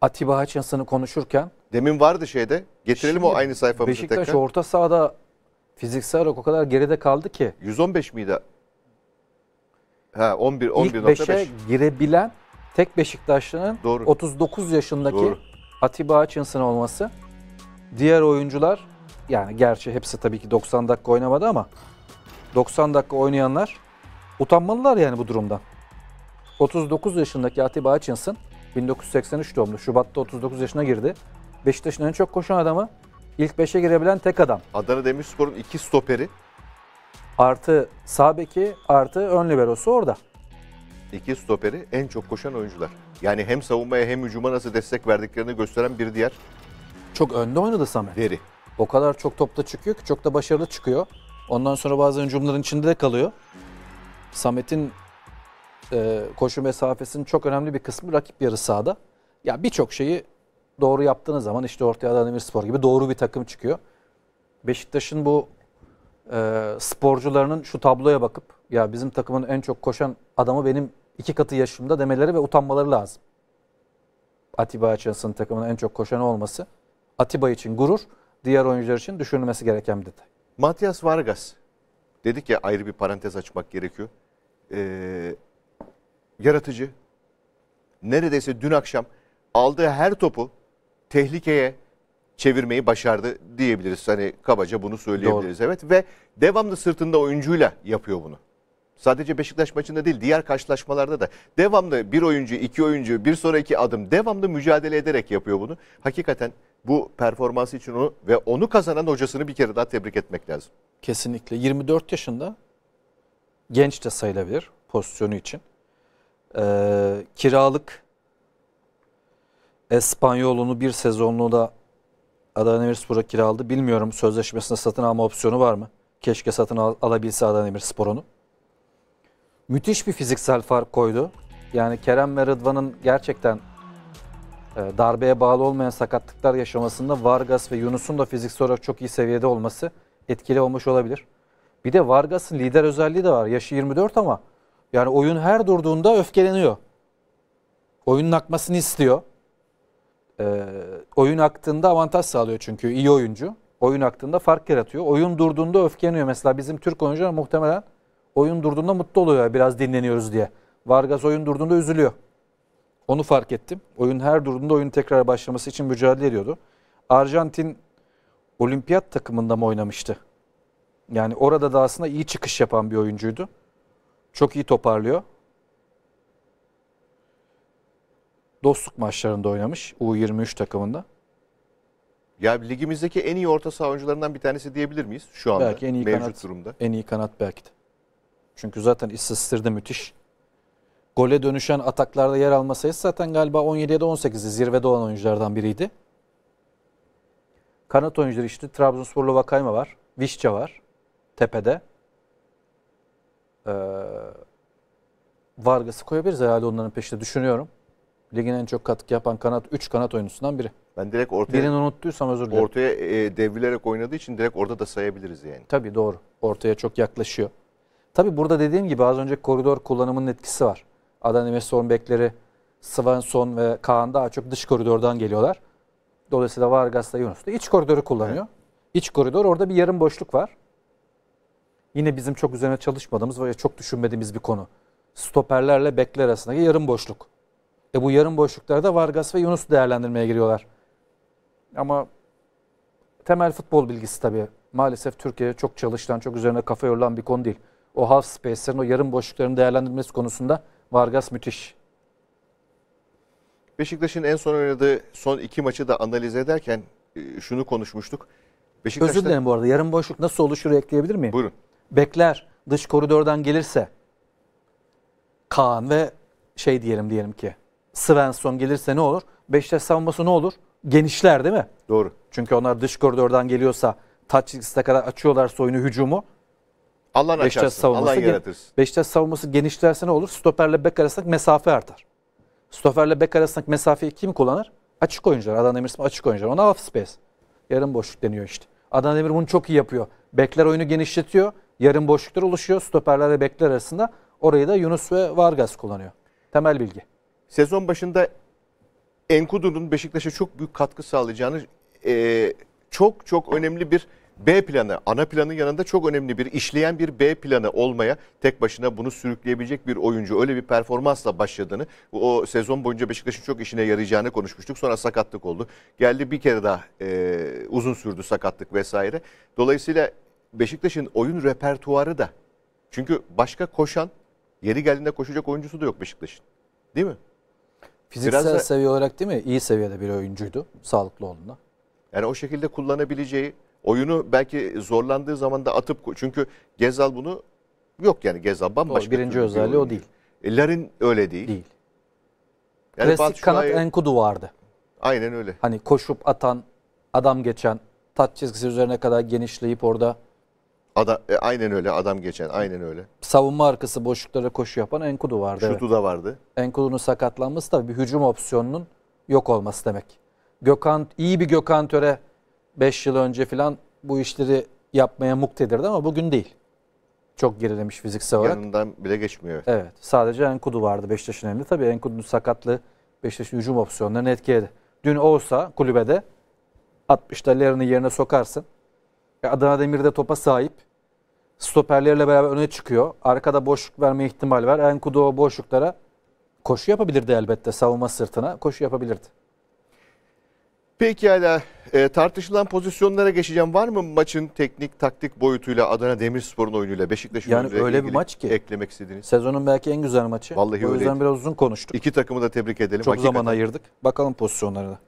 Atiba Hutchinson'ı konuşurken. Demin vardı şeyde. Getirelim o aynı sayfamızı Beşiktaş tekrar. Beşiktaş orta sahada fiziksel olarak o kadar geride kaldı ki. 115 miydi? Ha 11 11.5. İlk 5'e girebilen tek Beşiktaşlı'nın 39 yaşındaki Doğru. Atiba Hutchinson olması. Diğer oyuncular yani gerçi hepsi tabii ki 90 dakika oynamadı ama 90 dakika oynayanlar utanmalılar yani bu durumdan. 39 yaşındaki Atiba Hutchinson 1983 doğumlu. Şubat'ta 39 yaşına girdi. Beşiktaş'ın en çok koşan adamı. ilk 5'e girebilen tek adam. Adana Demirspor'un iki stoperi. Artı sağ beki, artı ön liberosu orada. İki stoperi en çok koşan oyuncular. Yani hem savunmaya hem hücuma nasıl destek verdiklerini gösteren bir diğer. Çok önde oynadı Samet. Veri. O kadar çok topta çıkıyor ki çok da başarılı çıkıyor. Ondan sonra bazen hücumların içinde de kalıyor. Samet'in e, koşu mesafesinin çok önemli bir kısmı rakip yarı sahada. Ya birçok şeyi doğru yaptığınız zaman işte ortaya da Demirspor gibi doğru bir takım çıkıyor. Beşiktaş'ın bu e, sporcularının şu tabloya bakıp ya bizim takımın en çok koşan adamı benim iki katı yaşımda demeleri ve utanmaları lazım. Atiba Açınsın takımın en çok koşanı olması Atiba için gurur, diğer oyuncular için düşünülmesi gereken bir detay. Matias Vargas dedik ya ayrı bir parantez açmak gerekiyor. Ee, yaratıcı. Neredeyse dün akşam aldığı her topu tehlikeye çevirmeyi başardı diyebiliriz. Hani kabaca bunu söyleyebiliriz. Doğru. Evet ve devamlı sırtında oyuncuyla yapıyor bunu. Sadece Beşiktaş maçında değil diğer karşılaşmalarda da devamlı bir oyuncu, iki oyuncu, bir sonraki adım devamlı mücadele ederek yapıyor bunu. Hakikaten bu performansı için onu ve onu kazanan hocasını bir kere daha tebrik etmek lazım. Kesinlikle. 24 yaşında genç de sayılabilir pozisyonu için. Ee, kiralık Espanyolunu bir sezonluğu da Adana Demirspor'a kiraladı. Bilmiyorum sözleşmesinde satın alma opsiyonu var mı? Keşke satın al alabilse Adana Demirspor onu. Müthiş bir fiziksel fark koydu. Yani Kerem ve Rıdvan'ın gerçekten e, darbeye bağlı olmayan sakatlıklar yaşamasında Vargas ve Yunus'un da fiziksel olarak çok iyi seviyede olması etkili olmuş olabilir. Bir de Vargas'ın lider özelliği de var. Yaşı 24 ama yani oyun her durduğunda öfkeleniyor. Oyunun akmasını istiyor. Ee, oyun aktığında avantaj sağlıyor çünkü iyi oyuncu. Oyun aktığında fark yaratıyor. Oyun durduğunda öfkeleniyor. Mesela bizim Türk oyuncular muhtemelen oyun durduğunda mutlu oluyor. Biraz dinleniyoruz diye. Vargas oyun durduğunda üzülüyor. Onu fark ettim. Oyun her durumda oyun tekrar başlaması için mücadele ediyordu. Arjantin olimpiyat takımında mı oynamıştı? Yani orada da aslında iyi çıkış yapan bir oyuncuydu. Çok iyi toparlıyor. Dostluk maçlarında oynamış U23 takımında. Ya ligimizdeki en iyi orta saha oyuncularından bir tanesi diyebilir miyiz şu anda? Belki en iyi mevcut kanat, durumda. En iyi kanat belki de. Çünkü zaten istatistikleri de müthiş gole dönüşen ataklarda yer alma sayısı zaten galiba 17 ya da 18'i zirvede olan oyunculardan biriydi. Kanat oyuncuları işte Trabzonsporlu Vakayma var. Vişça var. Tepede. Ee, Vargas'ı koyabiliriz herhalde onların peşinde düşünüyorum. Ligin en çok katkı yapan kanat 3 kanat oyuncusundan biri. Ben direkt ortaya birini unuttuysam özür dilerim. Ortaya e, devrilerek oynadığı için direkt orada da sayabiliriz yani. Tabii doğru. Ortaya çok yaklaşıyor. Tabii burada dediğim gibi az önce koridor kullanımının etkisi var. Adana Demirspor'un bekleri Svensson ve Kaan daha çok dış koridordan geliyorlar. Dolayısıyla Vargas da Yunus da iç koridoru kullanıyor. Evet. İç koridor orada bir yarım boşluk var. Yine bizim çok üzerine çalışmadığımız ve çok düşünmediğimiz bir konu. Stoperlerle bekler arasındaki yarım boşluk. E bu yarım boşluklarda Vargas ve Yunus değerlendirmeye giriyorlar. Ama temel futbol bilgisi tabii. Maalesef Türkiye'de çok çalışılan, çok üzerine kafa yorulan bir konu değil. O half space'lerin, o yarım boşlukların değerlendirmesi konusunda Vargas müthiş. Beşiktaş'ın en son oynadığı son iki maçı da analiz ederken e, şunu konuşmuştuk. Beşiktaş'ta... Özür dilerim bu arada. Yarım boşluk nasıl oluşur ekleyebilir miyim? Buyurun. Bekler dış koridordan gelirse Kaan ve şey diyelim diyelim ki Svensson gelirse ne olur? Beşiktaş savunması ne olur? Genişler değil mi? Doğru. Çünkü onlar dış koridordan geliyorsa touch kadar açıyorlarsa oyunu hücumu alan Beşiktaş açarsın, savunması, alan Beşiktaş savunması genişlerse ne olur? Stoperle bek arasındaki mesafe artar. Stoperle bek arasındaki mesafeyi kim kullanır? Açık oyuncular. Adana Demirspor açık oyuncular. Ona half space. Yarım boşluk deniyor işte. Adana Demir bunu çok iyi yapıyor. Bekler oyunu genişletiyor. Yarım boşluklar oluşuyor. Stoperlerle bekler arasında. Orayı da Yunus ve Vargas kullanıyor. Temel bilgi. Sezon başında Enkudu'nun Beşiktaş'a çok büyük katkı sağlayacağını e, çok çok önemli bir B planı, ana planın yanında çok önemli bir işleyen bir B planı olmaya tek başına bunu sürükleyebilecek bir oyuncu öyle bir performansla başladığını o sezon boyunca Beşiktaş'ın çok işine yarayacağını konuşmuştuk. Sonra sakatlık oldu. Geldi bir kere daha e, uzun sürdü sakatlık vesaire. Dolayısıyla Beşiktaş'ın oyun repertuarı da çünkü başka koşan yeri geldiğinde koşacak oyuncusu da yok Beşiktaş'ın. Değil mi? Fiziksel Biraz da, seviye olarak değil mi? İyi seviyede bir oyuncuydu sağlıklı olduğunda. Yani o şekilde kullanabileceği oyunu belki zorlandığı zaman da atıp çünkü Gezal bunu yok yani Gezal bambaşka. Doğru, birinci özelliği o değil. E, Larin öyle değil. Değil. Yani Klasik Batshuayi... kanat Enkudu vardı. Aynen öyle. Hani koşup atan, adam geçen, tat çizgisi üzerine kadar genişleyip orada Ada, e, aynen öyle adam geçen aynen öyle. Savunma arkası boşluklara koşu yapan Enkudu vardı. Şutu evet. da vardı. Enkudu'nun sakatlanması da bir hücum opsiyonunun yok olması demek. Gökhan iyi bir Gökhan Töre 5 yıl önce falan bu işleri yapmaya muktedirdi ama bugün değil. Çok gerilemiş fiziksel olarak. Yanından bile geçmiyor. Evet. Sadece Enkudu vardı Beşiktaş'ın elinde. Tabii Enkudu'nun sakatlığı Beşiktaş'ın hücum opsiyonlarını etkiledi. Dün olsa kulübede 60'da Lerin'i yerine sokarsın. E, Adana Demir'de topa sahip. Stoperlerle beraber öne çıkıyor. Arkada boşluk verme ihtimal var. Enkudu o boşluklara koşu yapabilirdi elbette savunma sırtına. Koşu yapabilirdi. Peki hala e, tartışılan pozisyonlara geçeceğim. Var mı maçın teknik taktik boyutuyla Adana Demirspor'un oyunuyla Beşiktaş'ın Yani öyle bir maç ki eklemek istediğiniz. Sezonun belki en güzel maçı. Vallahi o yüzden biraz uzun konuştuk. İki takımı da tebrik edelim. Çok hakikaten. zaman ayırdık. Bakalım pozisyonlarına.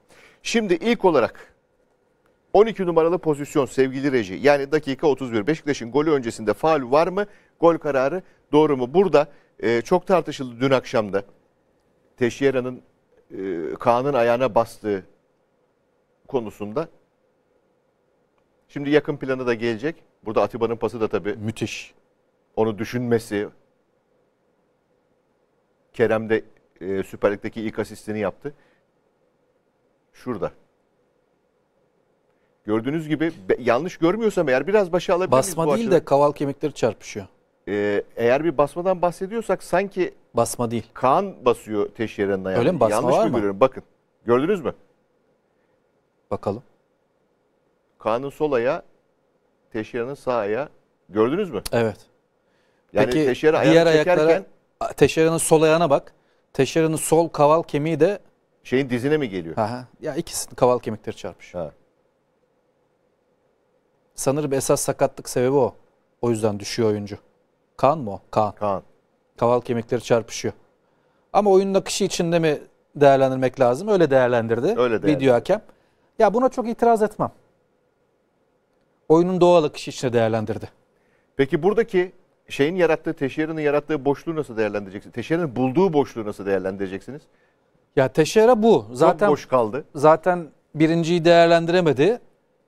Şimdi ilk olarak 12 numaralı pozisyon sevgili Reji. Yani dakika 31 Beşiktaş'ın golü öncesinde faul var mı? Gol kararı doğru mu? Burada e, çok tartışıldı dün akşamda. Teşhira'nın e, Kaan'ın ayağına bastığı konusunda. Şimdi yakın planı da gelecek. Burada Atiba'nın pası da tabii. Müthiş. Onu düşünmesi. Kerem de e, Süper Lig'deki ilk asistini yaptı. Şurada. Gördüğünüz gibi be, yanlış görmüyorsam eğer biraz başa alabilir miyiz Basma bu değil açıdan? de kaval kemikleri çarpışıyor. Ee, eğer bir basmadan bahsediyorsak sanki Basma değil. Kaan basıyor Teşyeren'in ayağını. Öyle mi? Basma Yanlış var mı mı? görüyorum? Bakın. Gördünüz mü? Bakalım. Kaan'ın sol ayağı, Teşira'nın sağ Gördünüz mü? Evet. Yani Peki Teşira diğer ayaklara, çekerken... Teşira'nın sol ayağına bak. Teşira'nın sol kaval kemiği de... Şeyin dizine mi geliyor? Aha. Ya ikisinin kaval kemikleri çarpmış. Ha. Sanırım esas sakatlık sebebi o. O yüzden düşüyor oyuncu. Kaan mı o? Kaan. Kaan. Kaval kemikleri çarpışıyor. Ama oyunun akışı içinde mi değerlendirmek lazım? Öyle değerlendirdi. Öyle değerlendirdi. Video hakem. Ya buna çok itiraz etmem. Oyunun doğal akışı içine değerlendirdi. Peki buradaki şeyin yarattığı, Teşehir'in yarattığı boşluğu nasıl değerlendireceksiniz? Teşehir'in bulduğu boşluğu nasıl değerlendireceksiniz? Ya Teşehir'e bu. Zaten Çok boş kaldı. Zaten birinciyi değerlendiremedi.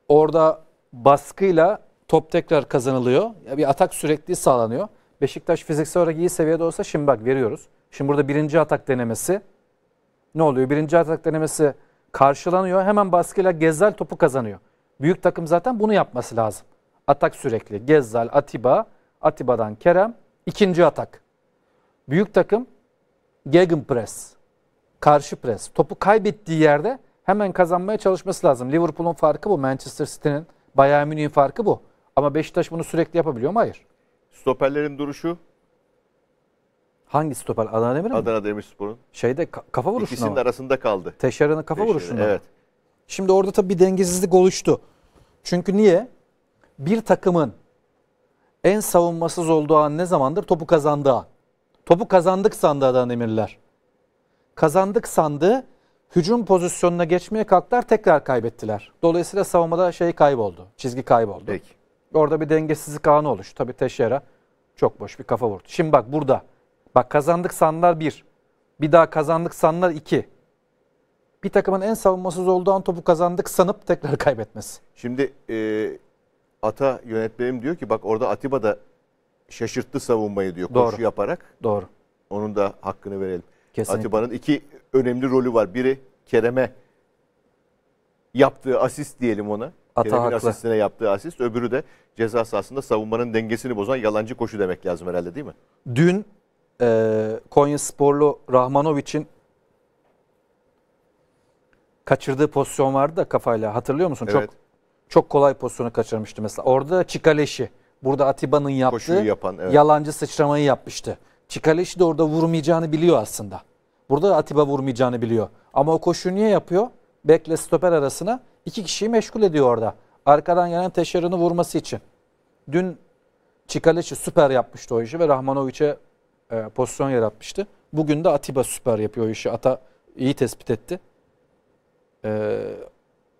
Orada baskıyla top tekrar kazanılıyor. Ya bir atak sürekli sağlanıyor. Beşiktaş fiziksel olarak iyi seviyede olsa şimdi bak veriyoruz. Şimdi burada birinci atak denemesi ne oluyor? Birinci atak denemesi karşılanıyor. Hemen baskıyla Gezzal topu kazanıyor. Büyük takım zaten bunu yapması lazım. Atak sürekli. Gezzal, Atiba, Atiba'dan Kerem. ikinci atak. Büyük takım gegenpress. Karşı pres. Topu kaybettiği yerde hemen kazanmaya çalışması lazım. Liverpool'un farkı bu. Manchester City'nin, Bayern Münih'in farkı bu. Ama Beşiktaş bunu sürekli yapabiliyor mu? Hayır. Stoperlerin duruşu Hangi stoper? Adana Demir mi? Adana Demirspor'un. Şeyde kafa vuruşuna İkisinin mı? arasında kaldı. Teşeran'ın kafa Teşeran, vuruşuna. Evet. Şimdi orada tabii bir dengesizlik oluştu. Çünkü niye? Bir takımın en savunmasız olduğu an ne zamandır? Topu kazandığı an. Topu kazandık sandı Adana Demirler. Kazandık sandı. Hücum pozisyonuna geçmeye kalktılar tekrar kaybettiler. Dolayısıyla savunmada şey kayboldu. Çizgi kayboldu. Peki. Orada bir dengesizlik anı oluştu. Tabii Teşera çok boş bir kafa vurdu. Şimdi bak burada Bak kazandık sanlar bir. Bir daha kazandık sanlar iki. Bir takımın en savunmasız olduğu an topu kazandık sanıp tekrar *laughs* kaybetmesi. Şimdi e, Ata yönetmenim diyor ki bak orada Atiba da şaşırttı savunmayı diyor Doğru. koşu yaparak. Doğru. Onun da hakkını verelim. Atiba'nın iki önemli rolü var. Biri Kerem'e yaptığı asist diyelim ona. Ata Kerem'in haklı. asistine yaptığı asist. Öbürü de ceza sahasında savunmanın dengesini bozan yalancı koşu demek lazım herhalde değil mi? Dün e, Konya sporlu Rahmanovic'in kaçırdığı pozisyon vardı da kafayla hatırlıyor musun? Evet. Çok çok kolay pozisyonu kaçırmıştı mesela. Orada Çikaleşi burada Atiba'nın yaptığı Koşuyu yapan, evet. yalancı sıçramayı yapmıştı. Çikaleşi de orada vurmayacağını biliyor aslında. Burada Atiba vurmayacağını biliyor. Ama o koşuyu niye yapıyor? Bekle stoper arasına iki kişiyi meşgul ediyor orada. Arkadan gelen Teşer'ini vurması için. Dün Çikaleşi süper yapmıştı o işi ve Rahmanovic'e e, pozisyon yaratmıştı. Bugün de Atiba süper yapıyor işi. Ata iyi tespit etti. E,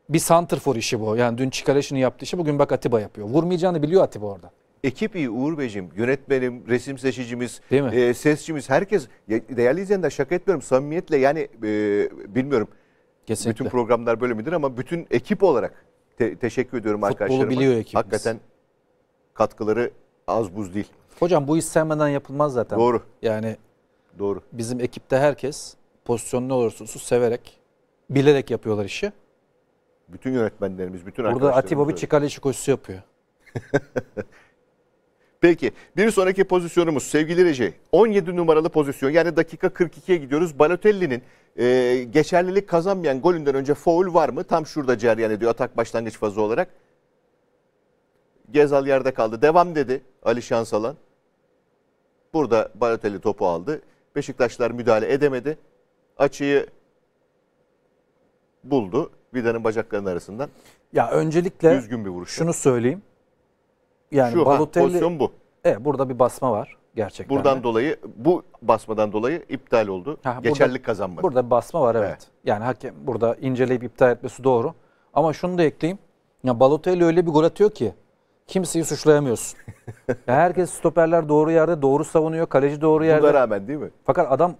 bir santrfor işi bu. Yani dün Çikaleş'in yaptığı işi bugün bak Atiba yapıyor. Vurmayacağını biliyor Atiba orada. Ekip iyi Uğur Beyciğim, yönetmenim, resim seçicimiz, e, sesçimiz herkes değerli izleyenler şaka etmiyorum samimiyetle yani e, bilmiyorum. Kesinlikle. Bütün programlar böyle midir ama bütün ekip olarak te teşekkür ediyorum Futbolu arkadaşlarıma. Futbolu biliyor ekibimiz. Hakikaten katkıları az buz değil. Hocam bu iş sevmeden yapılmaz zaten. Doğru. Yani Doğru. Bizim ekipte herkes pozisyonlu olursa olsun severek, bilerek yapıyorlar işi. Bütün yönetmenlerimiz, bütün Burada arkadaşlarımız. Burada Atiba bir çıkar koşusu yapıyor. *laughs* Peki bir sonraki pozisyonumuz sevgili Reji 17 numaralı pozisyon yani dakika 42'ye gidiyoruz. Balotelli'nin e, geçerlilik kazanmayan golünden önce foul var mı? Tam şurada cereyan ediyor atak başlangıç fazı olarak. Gezal yerde kaldı. Devam dedi Ali Şansalan. Burada Balotelli topu aldı. Beşiktaşlar müdahale edemedi. Açıyı buldu. Vida'nın bacaklarının arasından. Ya öncelikle düzgün bir vuruş. Şunu söyleyeyim. Yani Şu, Balotelli ha, bu. E, burada bir basma var gerçekten. Buradan de. dolayı bu basmadan dolayı iptal oldu. Ha, burada, kazanmadı. Burada basma var evet. evet. Yani hakem burada inceleyip iptal etmesi doğru. Ama şunu da ekleyeyim. Ya Balotelli öyle bir gol atıyor ki kimseyi suçlayamıyorsun. *laughs* ya herkes stoperler doğru yerde, doğru savunuyor, kaleci doğru yerde. Buna rağmen değil mi? Fakat adam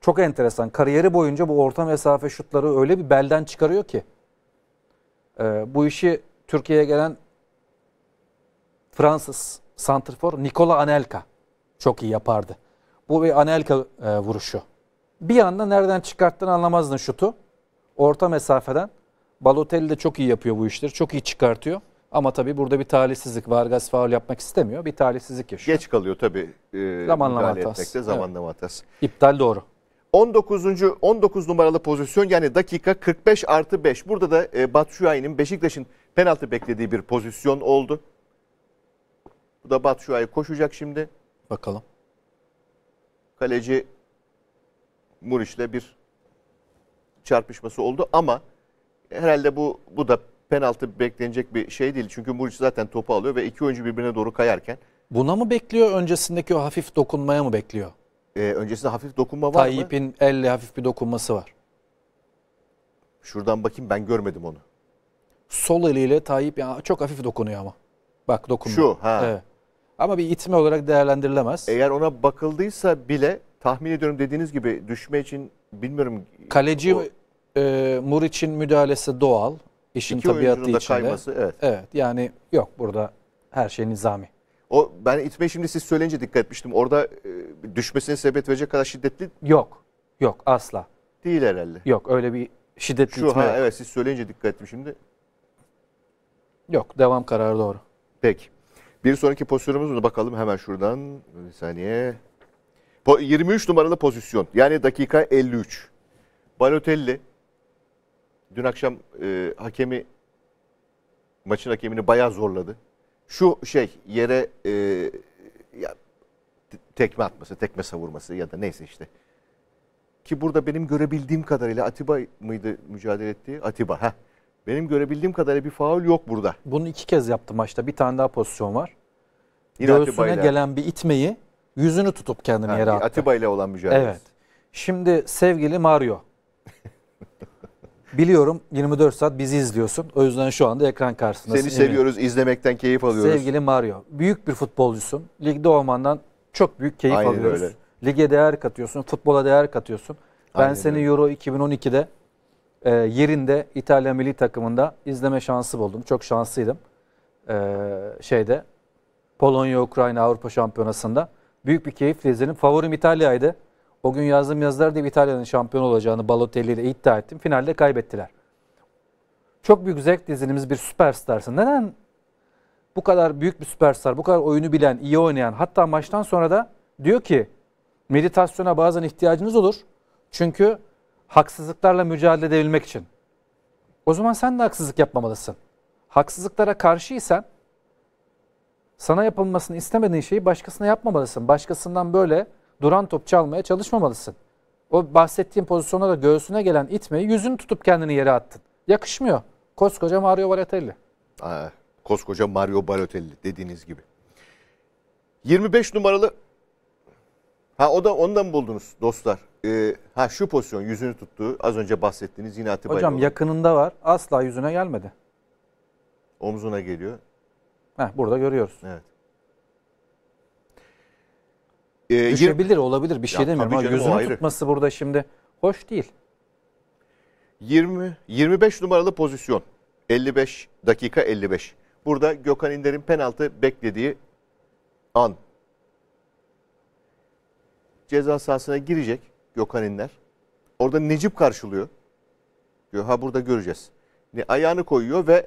çok enteresan. Kariyeri boyunca bu orta mesafe şutları öyle bir belden çıkarıyor ki. Ee, bu işi Türkiye'ye gelen Fransız santrfor Nikola Anelka çok iyi yapardı. Bu bir Anelka e, vuruşu. Bir anda nereden çıkarttığını anlamazdın şutu. Orta mesafeden. Balotelli de çok iyi yapıyor bu işleri. Çok iyi çıkartıyor. Ama tabii burada bir talihsizlik. Vargas faul yapmak istemiyor. Bir talihsizlik yaşıyor. Geç kalıyor tabii. E, zamanlama hatası. Zamanlama evet. hatası. İptal doğru. 19. 19 numaralı pozisyon yani dakika 45 artı 5. Burada da e, Batu Şuay'ın Beşiktaş'ın penaltı beklediği bir pozisyon oldu. Bu da Batu Şuay koşacak şimdi. Bakalım. Kaleci Muriç'le bir çarpışması oldu ama herhalde bu bu da penaltı beklenecek bir şey değil. Çünkü Muriç zaten topu alıyor ve iki oyuncu birbirine doğru kayarken. Buna mı bekliyor? Öncesindeki o hafif dokunmaya mı bekliyor? Ee, öncesinde hafif dokunma var Tayyip'in mı? Tayyip'in elle hafif bir dokunması var. Şuradan bakayım ben görmedim onu. Sol eliyle Tayyip ya çok hafif dokunuyor ama. Bak dokunuyor. Şu ha. Evet. Ama bir itme olarak değerlendirilemez. Eğer ona bakıldıysa bile tahmin ediyorum dediğiniz gibi düşme için bilmiyorum. Kaleci o... e, Muriç'in müdahalesi doğal. İşin İki tabiatı içinde. kayması evet. Evet yani yok burada her şey nizami. O ben itme şimdi siz söyleyince dikkat etmiştim. Orada e, düşmesine sebep verecek kadar şiddetli Yok. Yok asla. değil herhalde. Yok öyle bir şiddetli Şu itme. ha evet siz söyleyince dikkat ettim şimdi. Yok devam kararı doğru. Peki. Bir sonraki pozisyonumuz mu? Bakalım hemen şuradan. Bir saniye. 23 numaralı pozisyon. Yani dakika 53. Balotelli Dün akşam e, hakemi maçın hakemini bayağı zorladı. Şu şey yere e, ya, tekme atması, tekme savurması ya da neyse işte. Ki burada benim görebildiğim kadarıyla Atiba mıydı mücadele ettiği? Atiba. Heh. Benim görebildiğim kadarıyla bir faul yok burada. Bunu iki kez yaptı maçta. Bir tane daha pozisyon var. Yine Göğsüne Atiba'yla. gelen bir itmeyi yüzünü tutup kendini ha, yere attı. Atiba ile olan mücadele. Evet. Şimdi sevgili Mario Biliyorum 24 saat bizi izliyorsun. O yüzden şu anda ekran karşısındasın. Seni seviyoruz, izlemekten keyif alıyoruz. Sevgili Mario, büyük bir futbolcusun. Ligde olmandan çok büyük keyif Aynen alıyoruz. Öyle. Lige değer katıyorsun, futbola değer katıyorsun. Ben Aynen seni öyle. Euro 2012'de e, yerinde İtalya milli takımında izleme şansı buldum. Çok şanslıydım. E, şeyde Polonya Ukrayna Avrupa Şampiyonası'nda büyük bir keyifle izledim. Favorim İtalya'ydı. O gün yazdığım yazılarda İtalya'nın şampiyon olacağını Balotelli ile iddia ettim. Finalde kaybettiler. Çok büyük zevk dizinimiz bir süperstarsın. Neden bu kadar büyük bir süperstar, bu kadar oyunu bilen, iyi oynayan hatta maçtan sonra da diyor ki meditasyona bazen ihtiyacınız olur. Çünkü haksızlıklarla mücadele edebilmek için. O zaman sen de haksızlık yapmamalısın. Haksızlıklara karşıysan sana yapılmasını istemediğin şeyi başkasına yapmamalısın. Başkasından böyle duran top çalmaya çalışmamalısın. O bahsettiğim pozisyona da göğsüne gelen itmeyi yüzünü tutup kendini yere attın. Yakışmıyor. Koskoca Mario Balotelli. Aa, koskoca Mario Balotelli dediğiniz gibi. 25 numaralı Ha o da ondan buldunuz dostlar. Ee, ha şu pozisyon yüzünü tuttu. az önce bahsettiğiniz yine Atiba Hocam yakınında var. Asla yüzüne gelmedi. Omzuna geliyor. Heh, burada görüyoruz. Evet. E, Düşebilir olabilir bir şey ya, demiyorum ama canım, gözünü ayrı. tutması burada şimdi hoş değil. 20 25 numaralı pozisyon 55 dakika 55. Burada Gökhan İnder'in penaltı beklediği an. Ceza sahasına girecek Gökhan İnder. Orada Necip karşılıyor. Diyor ha burada göreceğiz. Ne ayağını koyuyor ve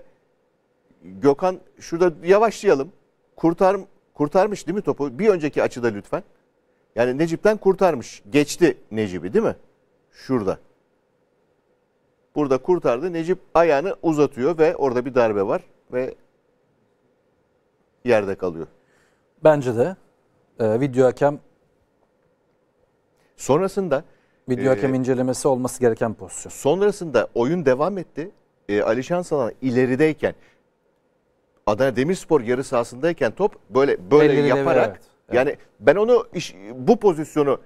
Gökhan şurada yavaşlayalım. Kurtar kurtarmış değil mi topu? Bir önceki açıda lütfen. Yani Necip'ten kurtarmış. Geçti Necip'i değil mi? Şurada. Burada kurtardı. Necip ayağını uzatıyor ve orada bir darbe var ve yerde kalıyor. Bence de e, video hakem sonrasında video hakem e, incelemesi olması gereken pozisyon. Sonrasında oyun devam etti. E, Ali Şansalan ilerideyken Adana Demirspor yarı sahasındayken top böyle böyle Elleriyle yaparak evet yani ben onu iş, bu pozisyonu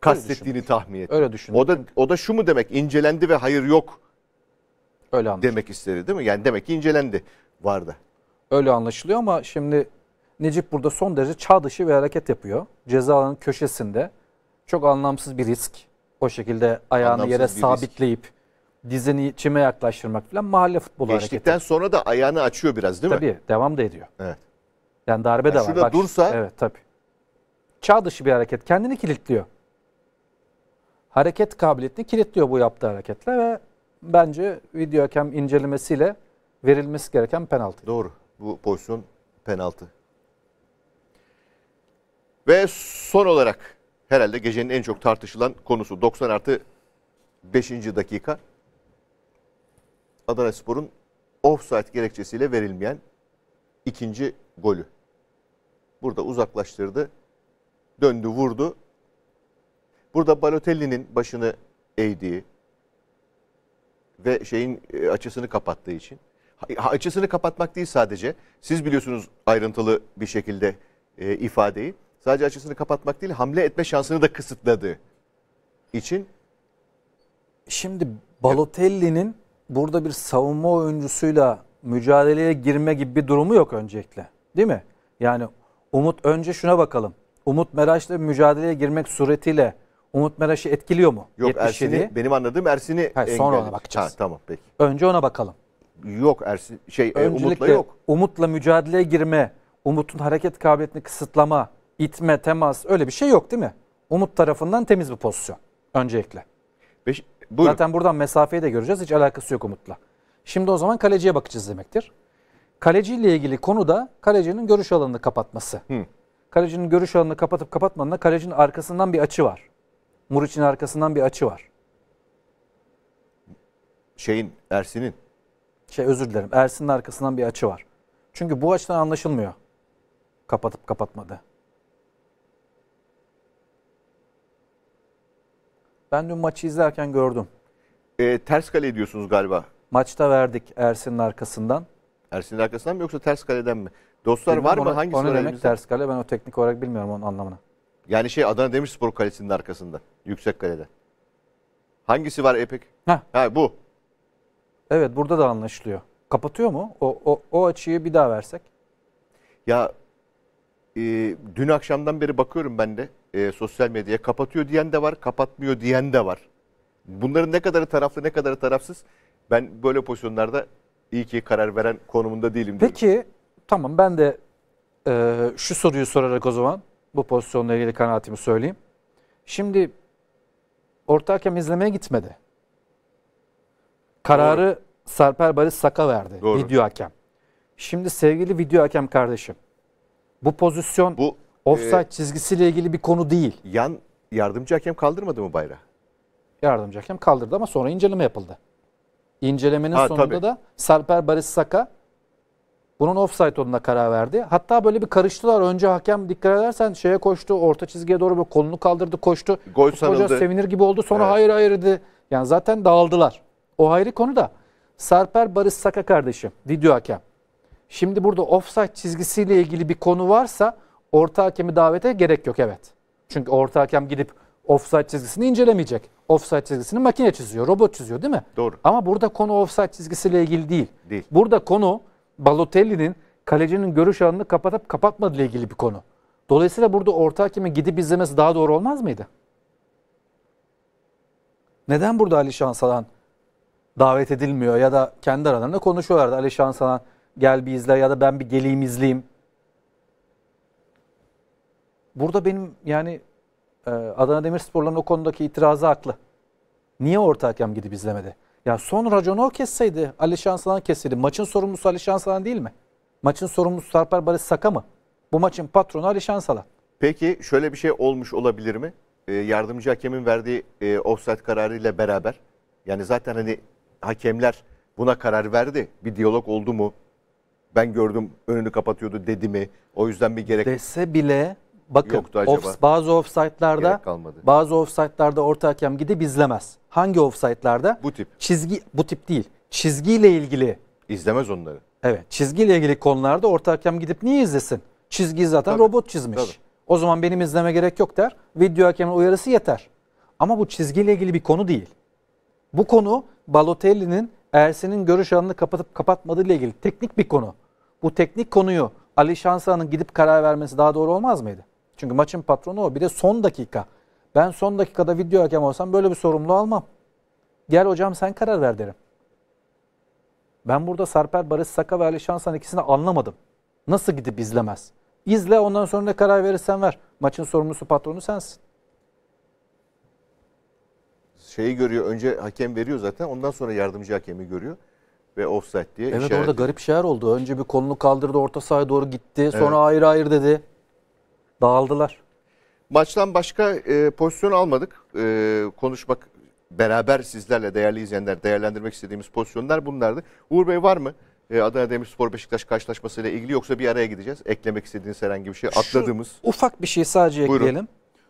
kastettiğini tahmin ettim. Öyle düşündüm. O da o da şu mu demek? İncelendi ve hayır yok. Öyle anlaşılıyor. Demek istedi değil mi? Yani demek ki incelendi vardı. Öyle anlaşılıyor ama şimdi Necip burada son derece çağ dışı bir hareket yapıyor. Ceza köşesinde çok anlamsız bir risk. O şekilde ayağını Anlamsız yere bir risk. sabitleyip dizini çime yaklaştırmak falan mahalle futbolu hareketi. Geçtikten sonra da ayağını açıyor biraz değil mi? Tabii devam da ediyor. Evet. Yani darbe yani de var. Şurada dursa. Evet tabii. Çağ dışı bir hareket. Kendini kilitliyor. Hareket kabiliyetini kilitliyor bu yaptığı hareketle ve bence video hakem incelemesiyle verilmesi gereken penaltı. Doğru. Bu pozisyon penaltı. Ve son olarak herhalde gecenin en çok tartışılan konusu 90 artı 5. dakika Adana Spor'un offside gerekçesiyle verilmeyen ikinci golü. Burada uzaklaştırdı. Döndü vurdu. Burada Balotelli'nin başını eğdiği ve şeyin e, açısını kapattığı için. Açısını kapatmak değil sadece. Siz biliyorsunuz ayrıntılı bir şekilde e, ifadeyi. Sadece açısını kapatmak değil hamle etme şansını da kısıtladığı için. Şimdi Balotelli'nin burada bir savunma oyuncusuyla mücadeleye girme gibi bir durumu yok öncelikle. Değil mi? Yani Umut önce şuna bakalım. Umut Meraş'la mücadeleye girmek suretiyle Umut Meraş'ı etkiliyor mu? Yok Ersin'i benim anladığım Ersin'i Hayır, sonra ona bakacağız. Ha, tamam peki. Önce ona bakalım. Yok Ersin şey e, Öncelikle, Umut'la yok. Umut'la mücadeleye girme, Umut'un hareket kabiliyetini kısıtlama, itme, temas öyle bir şey yok değil mi? Umut tarafından temiz bir pozisyon öncelikle. Beş, buyurun. Zaten buradan mesafeyi de göreceğiz. Hiç alakası yok Umut'la. Şimdi o zaman kaleciye bakacağız demektir kaleciyle ilgili konu da kalecinin görüş alanını kapatması. Hı. Kalecinin görüş alanını kapatıp kapatmadığında kalecinin arkasından bir açı var. Muriç'in arkasından bir açı var. Şeyin, Ersin'in. Şey özür dilerim. Ersin'in arkasından bir açı var. Çünkü bu açıdan anlaşılmıyor. Kapatıp kapatmadı. Ben dün maçı izlerken gördüm. E, ters kale ediyorsunuz galiba. Maçta verdik Ersin'in arkasından. Ersin'in arkasından mı yoksa ters kaleden mi? Dostlar Bilmiyorum, var mı? Hangi o ne demek ters kale? Ben o teknik olarak bilmiyorum onun anlamını. Yani şey Adana Demirspor kalesinin arkasında. Yüksek kalede. Hangisi var Epek? Ha. ha bu. Evet burada da anlaşılıyor. Kapatıyor mu? O, o, o açıyı bir daha versek. Ya e, dün akşamdan beri bakıyorum ben de e, sosyal medyaya. Kapatıyor diyen de var, kapatmıyor diyen de var. Bunların ne kadarı taraflı ne kadarı tarafsız ben böyle pozisyonlarda iyi ki karar veren konumunda değilim. Diyorum. Peki tamam ben de e, şu soruyu sorarak o zaman bu pozisyonla ilgili kanaatimi söyleyeyim. Şimdi orta hakem izlemeye gitmedi. Kararı Doğru. Sarper Barış Saka verdi Doğru. video hakem. Şimdi sevgili video hakem kardeşim bu pozisyon bu offside e, çizgisiyle ilgili bir konu değil. Yan yardımcı hakem kaldırmadı mı bayrağı? Yardımcı hakem kaldırdı ama sonra inceleme yapıldı. İncelemenin ha, sonunda tabii. da Sarper Barış Saka bunun offside olduğuna karar verdi. Hatta böyle bir karıştılar. Önce hakem dikkat edersen şeye koştu. Orta çizgiye doğru böyle kolunu kaldırdı koştu. Gol sanıldı. Hoca sevinir gibi oldu. Sonra evet. hayır hayır dedi. Yani zaten dağıldılar. O ayrı konu da Sarper Barış Saka kardeşim video hakem. Şimdi burada offside çizgisiyle ilgili bir konu varsa orta hakemi davete gerek yok evet. Çünkü orta hakem gidip Offside çizgisini incelemeyecek. Offside çizgisini makine çiziyor, robot çiziyor değil mi? Doğru. Ama burada konu offside çizgisiyle ilgili değil. Değil. Burada konu Balotelli'nin kalecinin görüş alanını kapatıp kapatmadığı ile ilgili bir konu. Dolayısıyla burada orta hakemin gidip izlemesi daha doğru olmaz mıydı? Neden burada Ali Şansalan davet edilmiyor ya da kendi aralarında konuşuyorlardı. Ali Şansalan gel bir izle ya da ben bir geleyim izleyeyim. Burada benim yani ee, Adana Demirspor'ların o konudaki itirazı haklı. Niye orta hakem gidip izlemedi? Ya son raconu o kesseydi, Ali Şansalan kesseydi. Maçın sorumlusu Ali Şansalan değil mi? Maçın sorumlusu Sarper Barış Saka mı? Bu maçın patronu Ali Şansalan. Peki şöyle bir şey olmuş olabilir mi? E, yardımcı hakemin verdiği e, offside kararıyla beraber. Yani zaten hani hakemler buna karar verdi. Bir diyalog oldu mu? Ben gördüm önünü kapatıyordu dedi mi? O yüzden bir gerek... Dese bile bakın off, bazı offside'larda bazı offside'larda orta hakem gidip izlemez. Hangi offside'larda? Bu tip. Çizgi bu tip değil. Çizgiyle ilgili izlemez onları. Evet, çizgiyle ilgili konularda orta hakem gidip niye izlesin? çizgi zaten tabii, robot çizmiş. Tabii. O zaman benim izleme gerek yok der. Video hakemin uyarısı yeter. Ama bu çizgiyle ilgili bir konu değil. Bu konu Balotelli'nin Ersin'in görüş alanını kapatıp kapatmadığı ile ilgili teknik bir konu. Bu teknik konuyu Ali Şansa'nın gidip karar vermesi daha doğru olmaz mıydı? Çünkü maçın patronu o. Bir de son dakika. Ben son dakikada video hakem olsam böyle bir sorumluluğu almam. Gel hocam sen karar ver derim. Ben burada Sarper, Barış Saka ve Ali Şansan ikisini anlamadım. Nasıl gidip izlemez? İzle ondan sonra ne karar verirsen ver. Maçın sorumlusu patronu sensin. Şeyi görüyor önce hakem veriyor zaten ondan sonra yardımcı hakemi görüyor ve offside diye Evet orada ediyor. garip şeyler oldu. Önce bir kolunu kaldırdı orta sahaya doğru gitti. Sonra hayır hayır dedi. Dağıldılar. Maçtan başka e, pozisyon almadık. E, konuşmak beraber sizlerle değerli izleyenler değerlendirmek istediğimiz pozisyonlar bunlardı. Uğur Bey var mı? E, Adana Demirspor Beşiktaş karşılaşmasıyla ilgili yoksa bir araya gideceğiz. Eklemek istediğiniz herhangi bir şey atladığımız. Şu ufak bir şey sadece Buyurun. ekleyelim.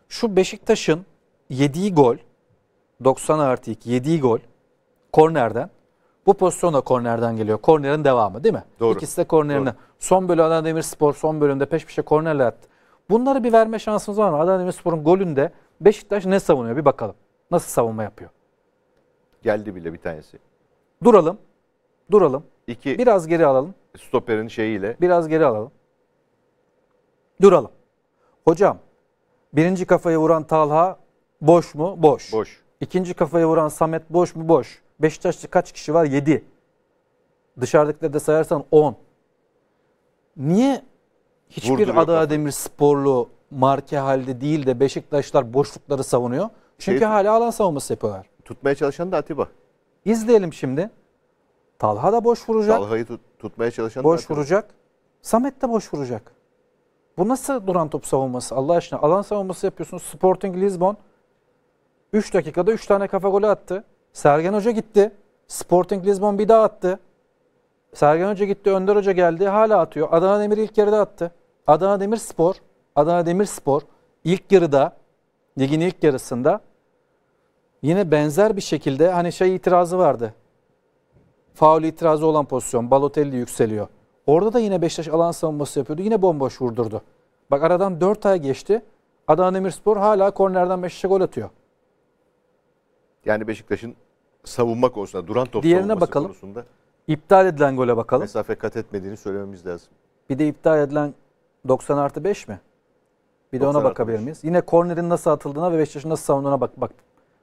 Şu Beşiktaş'ın yediği gol 90 artı 2 yediği gol kornerden. Bu pozisyon da kornerden geliyor. Kornerin devamı değil mi? Doğru. İkisi de kornerinden. Son bölü Adana Demirspor son bölümde peş peşe kornerle attı. Bunları bir verme şansımız var mı? Adana Demirspor'un golünde Beşiktaş ne savunuyor? Bir bakalım. Nasıl savunma yapıyor? Geldi bile bir tanesi. Duralım. Duralım. İki Biraz geri alalım. stoperin şeyiyle. Biraz geri alalım. Duralım. Hocam, birinci kafaya vuran Talha boş mu? Boş. Boş. İkinci kafaya vuran Samet boş mu? Boş. Beşiktaş'ta kaç kişi var? Yedi. Dışarıdakileri de sayarsan on. Niye hiçbir Adana Demirsporlu marke halde değil de Beşiktaşlar boşlukları savunuyor. Çünkü şey, hala alan savunması yapıyorlar. Tutmaya çalışan da Atiba. İzleyelim şimdi. Talha da boş vuracak. Talha'yı tut, tutmaya çalışan boş da Atiba. vuracak. Samet de boş vuracak. Bu nasıl duran top savunması Allah aşkına? Alan savunması yapıyorsunuz. Sporting Lisbon 3 dakikada 3 tane kafa golü attı. Sergen Hoca gitti. Sporting Lisbon bir daha attı. Sergen Hoca gitti, Önder Hoca geldi. Hala atıyor. Adana Demir ilk yarıda attı. Adana Demirspor, Adana Demirspor ilk yarıda ligin ilk yarısında yine benzer bir şekilde hani şey itirazı vardı. Faul itirazı olan pozisyon Balotelli yükseliyor. Orada da yine Beşiktaş alan savunması yapıyordu. Yine bomboş vurdurdu. Bak aradan 4 ay geçti. Adana Demirspor hala kornerden Beşiktaş'a gol atıyor. Yani Beşiktaş'ın savunma konusunda duran top Diğerine bakalım. konusunda iptal edilen gole bakalım. mesafe kat etmediğini söylememiz lazım. Bir de iptal edilen 90 artı 5 mi? Bir de ona bakabilir miyiz? Yine kornerin nasıl atıldığına ve Beşiktaş'ın nasıl savunduğuna bak, bak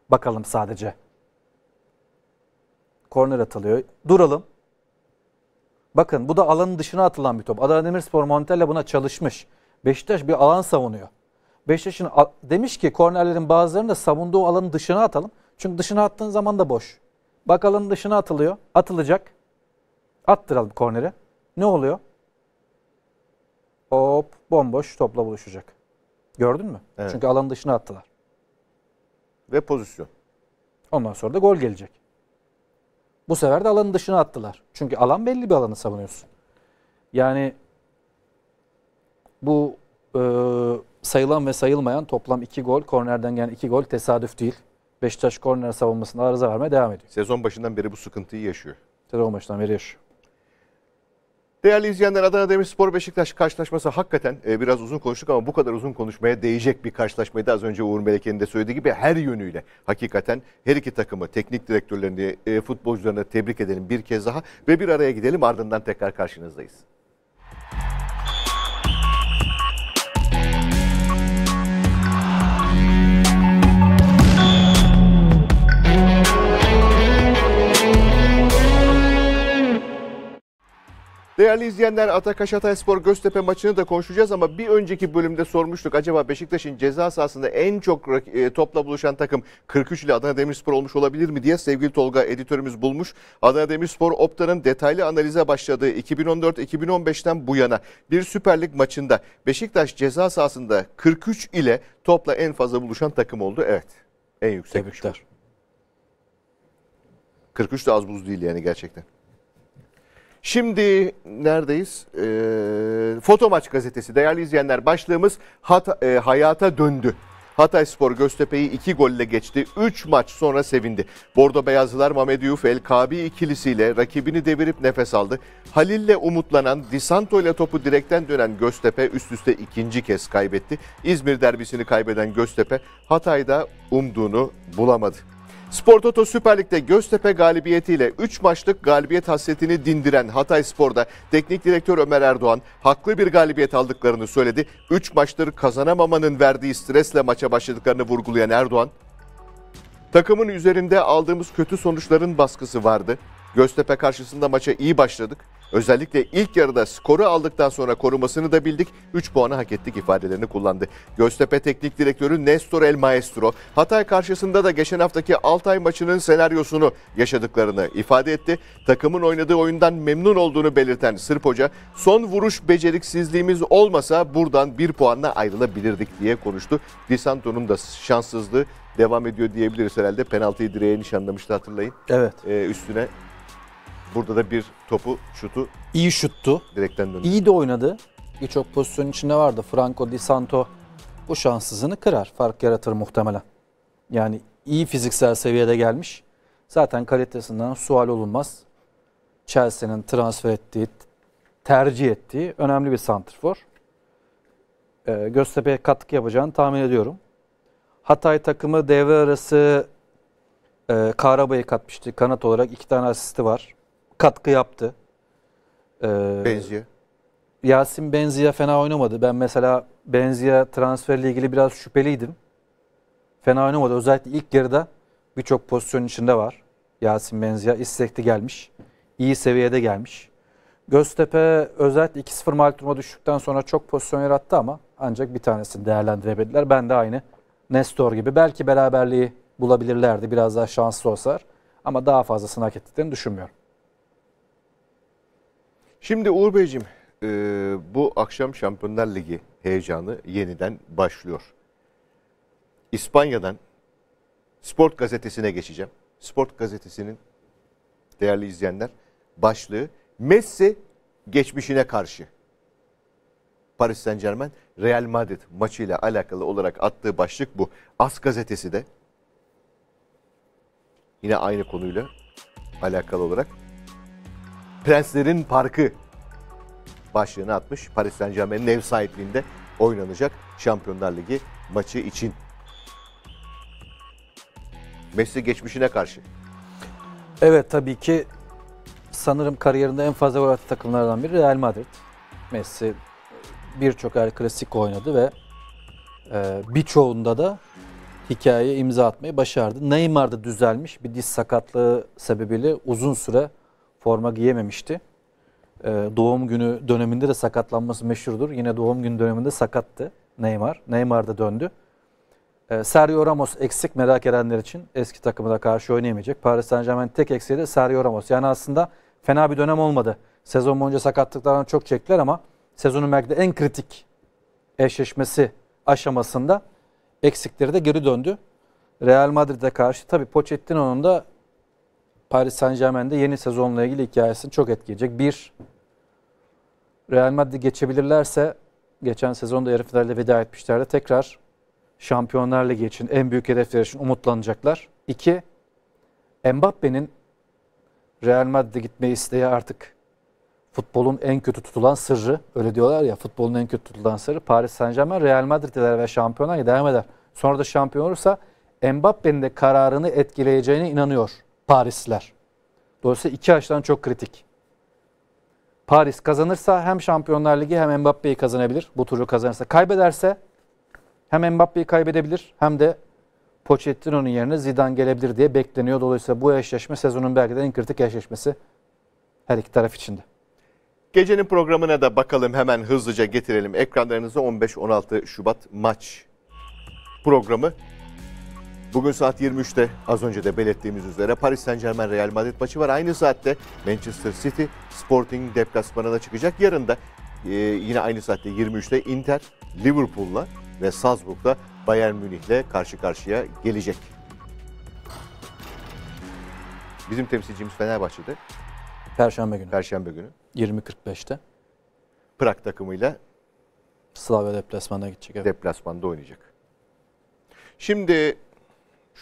bakalım sadece. Korner atılıyor. Duralım. Bakın bu da alanın dışına atılan bir top. Adana Demirspor Montella buna çalışmış. Beşiktaş bir alan savunuyor. Beşiktaş'ın demiş ki kornerlerin bazılarını da savunduğu alanın dışına atalım. Çünkü dışına attığın zaman da boş. Bak alanın dışına atılıyor. Atılacak. Attıralım korneri. Ne oluyor? Hop bomboş topla buluşacak. Gördün mü? Evet. Çünkü alanın dışına attılar. Ve pozisyon. Ondan sonra da gol gelecek. Bu sefer de alanın dışına attılar. Çünkü alan belli bir alanı savunuyorsun. Yani bu e, sayılan ve sayılmayan toplam iki gol, kornerden gelen iki gol tesadüf değil. Beşiktaş korner savunmasında arıza vermeye devam ediyor. Sezon başından beri bu sıkıntıyı yaşıyor. Sezon başından beri yaşıyor. Değerli izleyenler Adana Demirspor Beşiktaş karşılaşması hakikaten e, biraz uzun konuştuk ama bu kadar uzun konuşmaya değecek bir karşılaşmaydı. Az önce Uğur Meleke'nin de söylediği gibi her yönüyle hakikaten her iki takımı, teknik direktörlerini, e, futbolcularını tebrik edelim bir kez daha ve bir araya gidelim ardından tekrar karşınızdayız. Değerli izleyenler Atakaş Hatayspor Göztepe maçını da konuşacağız ama bir önceki bölümde sormuştuk. Acaba Beşiktaş'ın ceza sahasında en çok e, topla buluşan takım 43 ile Adana Demirspor olmuş olabilir mi diye sevgili Tolga editörümüz bulmuş. Adana Demirspor Opta'nın detaylı analize başladığı 2014-2015'ten bu yana bir Süper Lig maçında Beşiktaş ceza sahasında 43 ile topla en fazla buluşan takım oldu. Evet. En yüksek. Tebrikler. 43 de az buz değil yani gerçekten. Şimdi neredeyiz? E, ee, Fotomaç gazetesi değerli izleyenler başlığımız hat, e, hayata döndü. Hatay Spor Göztepe'yi 2 golle geçti. 3 maç sonra sevindi. Bordo Beyazlılar Mamed Yuf El Kabi ikilisiyle rakibini devirip nefes aldı. Halil'le umutlanan Disanto ile topu direkten dönen Göztepe üst üste ikinci kez kaybetti. İzmir derbisini kaybeden Göztepe Hatay'da umduğunu bulamadı. Spor Toto Süper Lig'de Göztepe galibiyetiyle 3 maçlık galibiyet hasretini dindiren Hatay Spor'da teknik direktör Ömer Erdoğan haklı bir galibiyet aldıklarını söyledi. 3 maçtır kazanamamanın verdiği stresle maça başladıklarını vurgulayan Erdoğan, takımın üzerinde aldığımız kötü sonuçların baskısı vardı. Göztepe karşısında maça iyi başladık. Özellikle ilk yarıda skoru aldıktan sonra korumasını da bildik. 3 puanı hak ettik ifadelerini kullandı. Göztepe Teknik Direktörü Nestor El Maestro, Hatay karşısında da geçen haftaki Altay maçının senaryosunu yaşadıklarını ifade etti. Takımın oynadığı oyundan memnun olduğunu belirten Sırp Hoca, son vuruş beceriksizliğimiz olmasa buradan bir puanla ayrılabilirdik diye konuştu. Disanto'nun da şanssızlığı devam ediyor diyebiliriz herhalde. Penaltıyı direğe nişanlamıştı hatırlayın. Evet. Ee, üstüne Burada da bir topu, şutu iyi şuttu. direkten döndü. İyi de oynadı. Birçok pozisyonun içinde vardı. Franco Di Santo bu şanssızını kırar. Fark yaratır muhtemelen. Yani iyi fiziksel seviyede gelmiş. Zaten kalitesinden sual olunmaz. Chelsea'nin transfer ettiği, tercih ettiği önemli bir santrfor. Ee, Göztepe'ye katkı yapacağını tahmin ediyorum. Hatay takımı devre arası e, Karabay'ı katmıştı. Kanat olarak iki tane asisti var katkı yaptı. Ee, Benziyor. Yasin Benzia fena oynamadı. Ben mesela Benzia transferle ilgili biraz şüpheliydim. Fena oynamadı. Özellikle ilk yarıda birçok pozisyon içinde var. Yasin Benzia istekli gelmiş. İyi seviyede gelmiş. Göztepe özellikle 2-0 mağlup duruma düştükten sonra çok pozisyon yarattı ama ancak bir tanesini değerlendirebildiler. Ben de aynı Nestor gibi. Belki beraberliği bulabilirlerdi biraz daha şanslı olsalar ama daha fazlasını hak ettiklerini düşünmüyorum. Şimdi Uğur Beyciğim e, bu akşam Şampiyonlar Ligi heyecanı yeniden başlıyor. İspanya'dan Sport Gazetesi'ne geçeceğim. Sport Gazetesi'nin değerli izleyenler başlığı Messi geçmişine karşı. Paris Saint Germain Real Madrid maçıyla alakalı olarak attığı başlık bu. As gazetesi de yine aynı konuyla alakalı olarak Prenslerin Parkı başlığını atmış. Paris Saint Germain'in ev sahipliğinde oynanacak Şampiyonlar Ligi maçı için. Messi geçmişine karşı. Evet tabii ki sanırım kariyerinde en fazla gol attığı takımlardan biri Real Madrid. Messi birçok El Klasik oynadı ve e, birçoğunda da hikayeyi imza atmayı başardı. Neymar da düzelmiş bir diz sakatlığı sebebiyle uzun süre forma giyememişti. Ee, doğum günü döneminde de sakatlanması meşhurdur. Yine doğum günü döneminde sakattı Neymar. Neymar da döndü. Ee, Sergio Ramos eksik merak edenler için eski takımına karşı oynayamayacak. Paris Saint Germain tek eksiği de Sergio Ramos. Yani aslında fena bir dönem olmadı. Sezon boyunca sakatlıklardan çok çektiler ama sezonun belki de en kritik eşleşmesi aşamasında eksikleri de geri döndü. Real Madrid'e karşı tabii Pochettino'nun da Paris Saint Germain'de yeni sezonla ilgili hikayesini çok etkileyecek. Bir, Real Madrid geçebilirlerse geçen sezonda yarı finalde veda etmişlerdi. Tekrar Şampiyonlar Ligi için en büyük hedefler için umutlanacaklar. İki, Mbappe'nin Real Madrid'e gitme isteği artık futbolun en kötü tutulan sırrı öyle diyorlar ya futbolun en kötü tutulan sırrı Paris Saint Germain Real Madrid Madrid'ler ve şampiyonlar devam eder. Sonra da şampiyon olursa Mbappe'nin de kararını etkileyeceğine inanıyor. Parisler. Dolayısıyla iki açıdan çok kritik. Paris kazanırsa hem Şampiyonlar Ligi hem Mbappe'yi kazanabilir. Bu turu kazanırsa. Kaybederse hem Mbappe'yi kaybedebilir hem de Pochettino'nun yerine Zidane gelebilir diye bekleniyor. Dolayısıyla bu eşleşme sezonun belki de en kritik eşleşmesi her iki taraf içinde. Gecenin programına da bakalım hemen hızlıca getirelim. Ekranlarınıza 15-16 Şubat maç programı Bugün saat 23'te az önce de belirttiğimiz üzere Paris Saint Germain Real Madrid maçı var. Aynı saatte Manchester City Sporting deplasmanına çıkacak. Yarın da e, yine aynı saatte 23'te Inter Liverpool'la ve Salzburg'da Bayern Münih'le karşı karşıya gelecek. Bizim temsilcimiz Fenerbahçe'de. Perşembe günü. Perşembe günü. 20.45'te. Prag takımıyla Slavia deplasmana gidecek. Evet. Deplasmanda oynayacak. Şimdi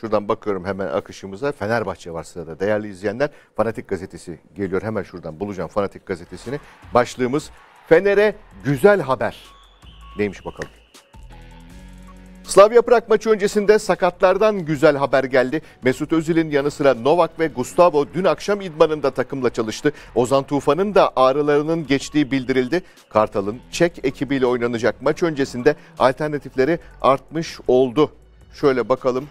Şuradan bakıyorum hemen akışımıza. Fenerbahçe var sırada. Değerli izleyenler Fanatik Gazetesi geliyor. Hemen şuradan bulacağım Fanatik Gazetesi'ni. Başlığımız Fener'e güzel haber. Neymiş bakalım. Slavia Prag maçı öncesinde sakatlardan güzel haber geldi. Mesut Özil'in yanı sıra Novak ve Gustavo dün akşam idmanında takımla çalıştı. Ozan Tufan'ın da ağrılarının geçtiği bildirildi. Kartal'ın Çek ekibiyle oynanacak maç öncesinde alternatifleri artmış oldu. Şöyle bakalım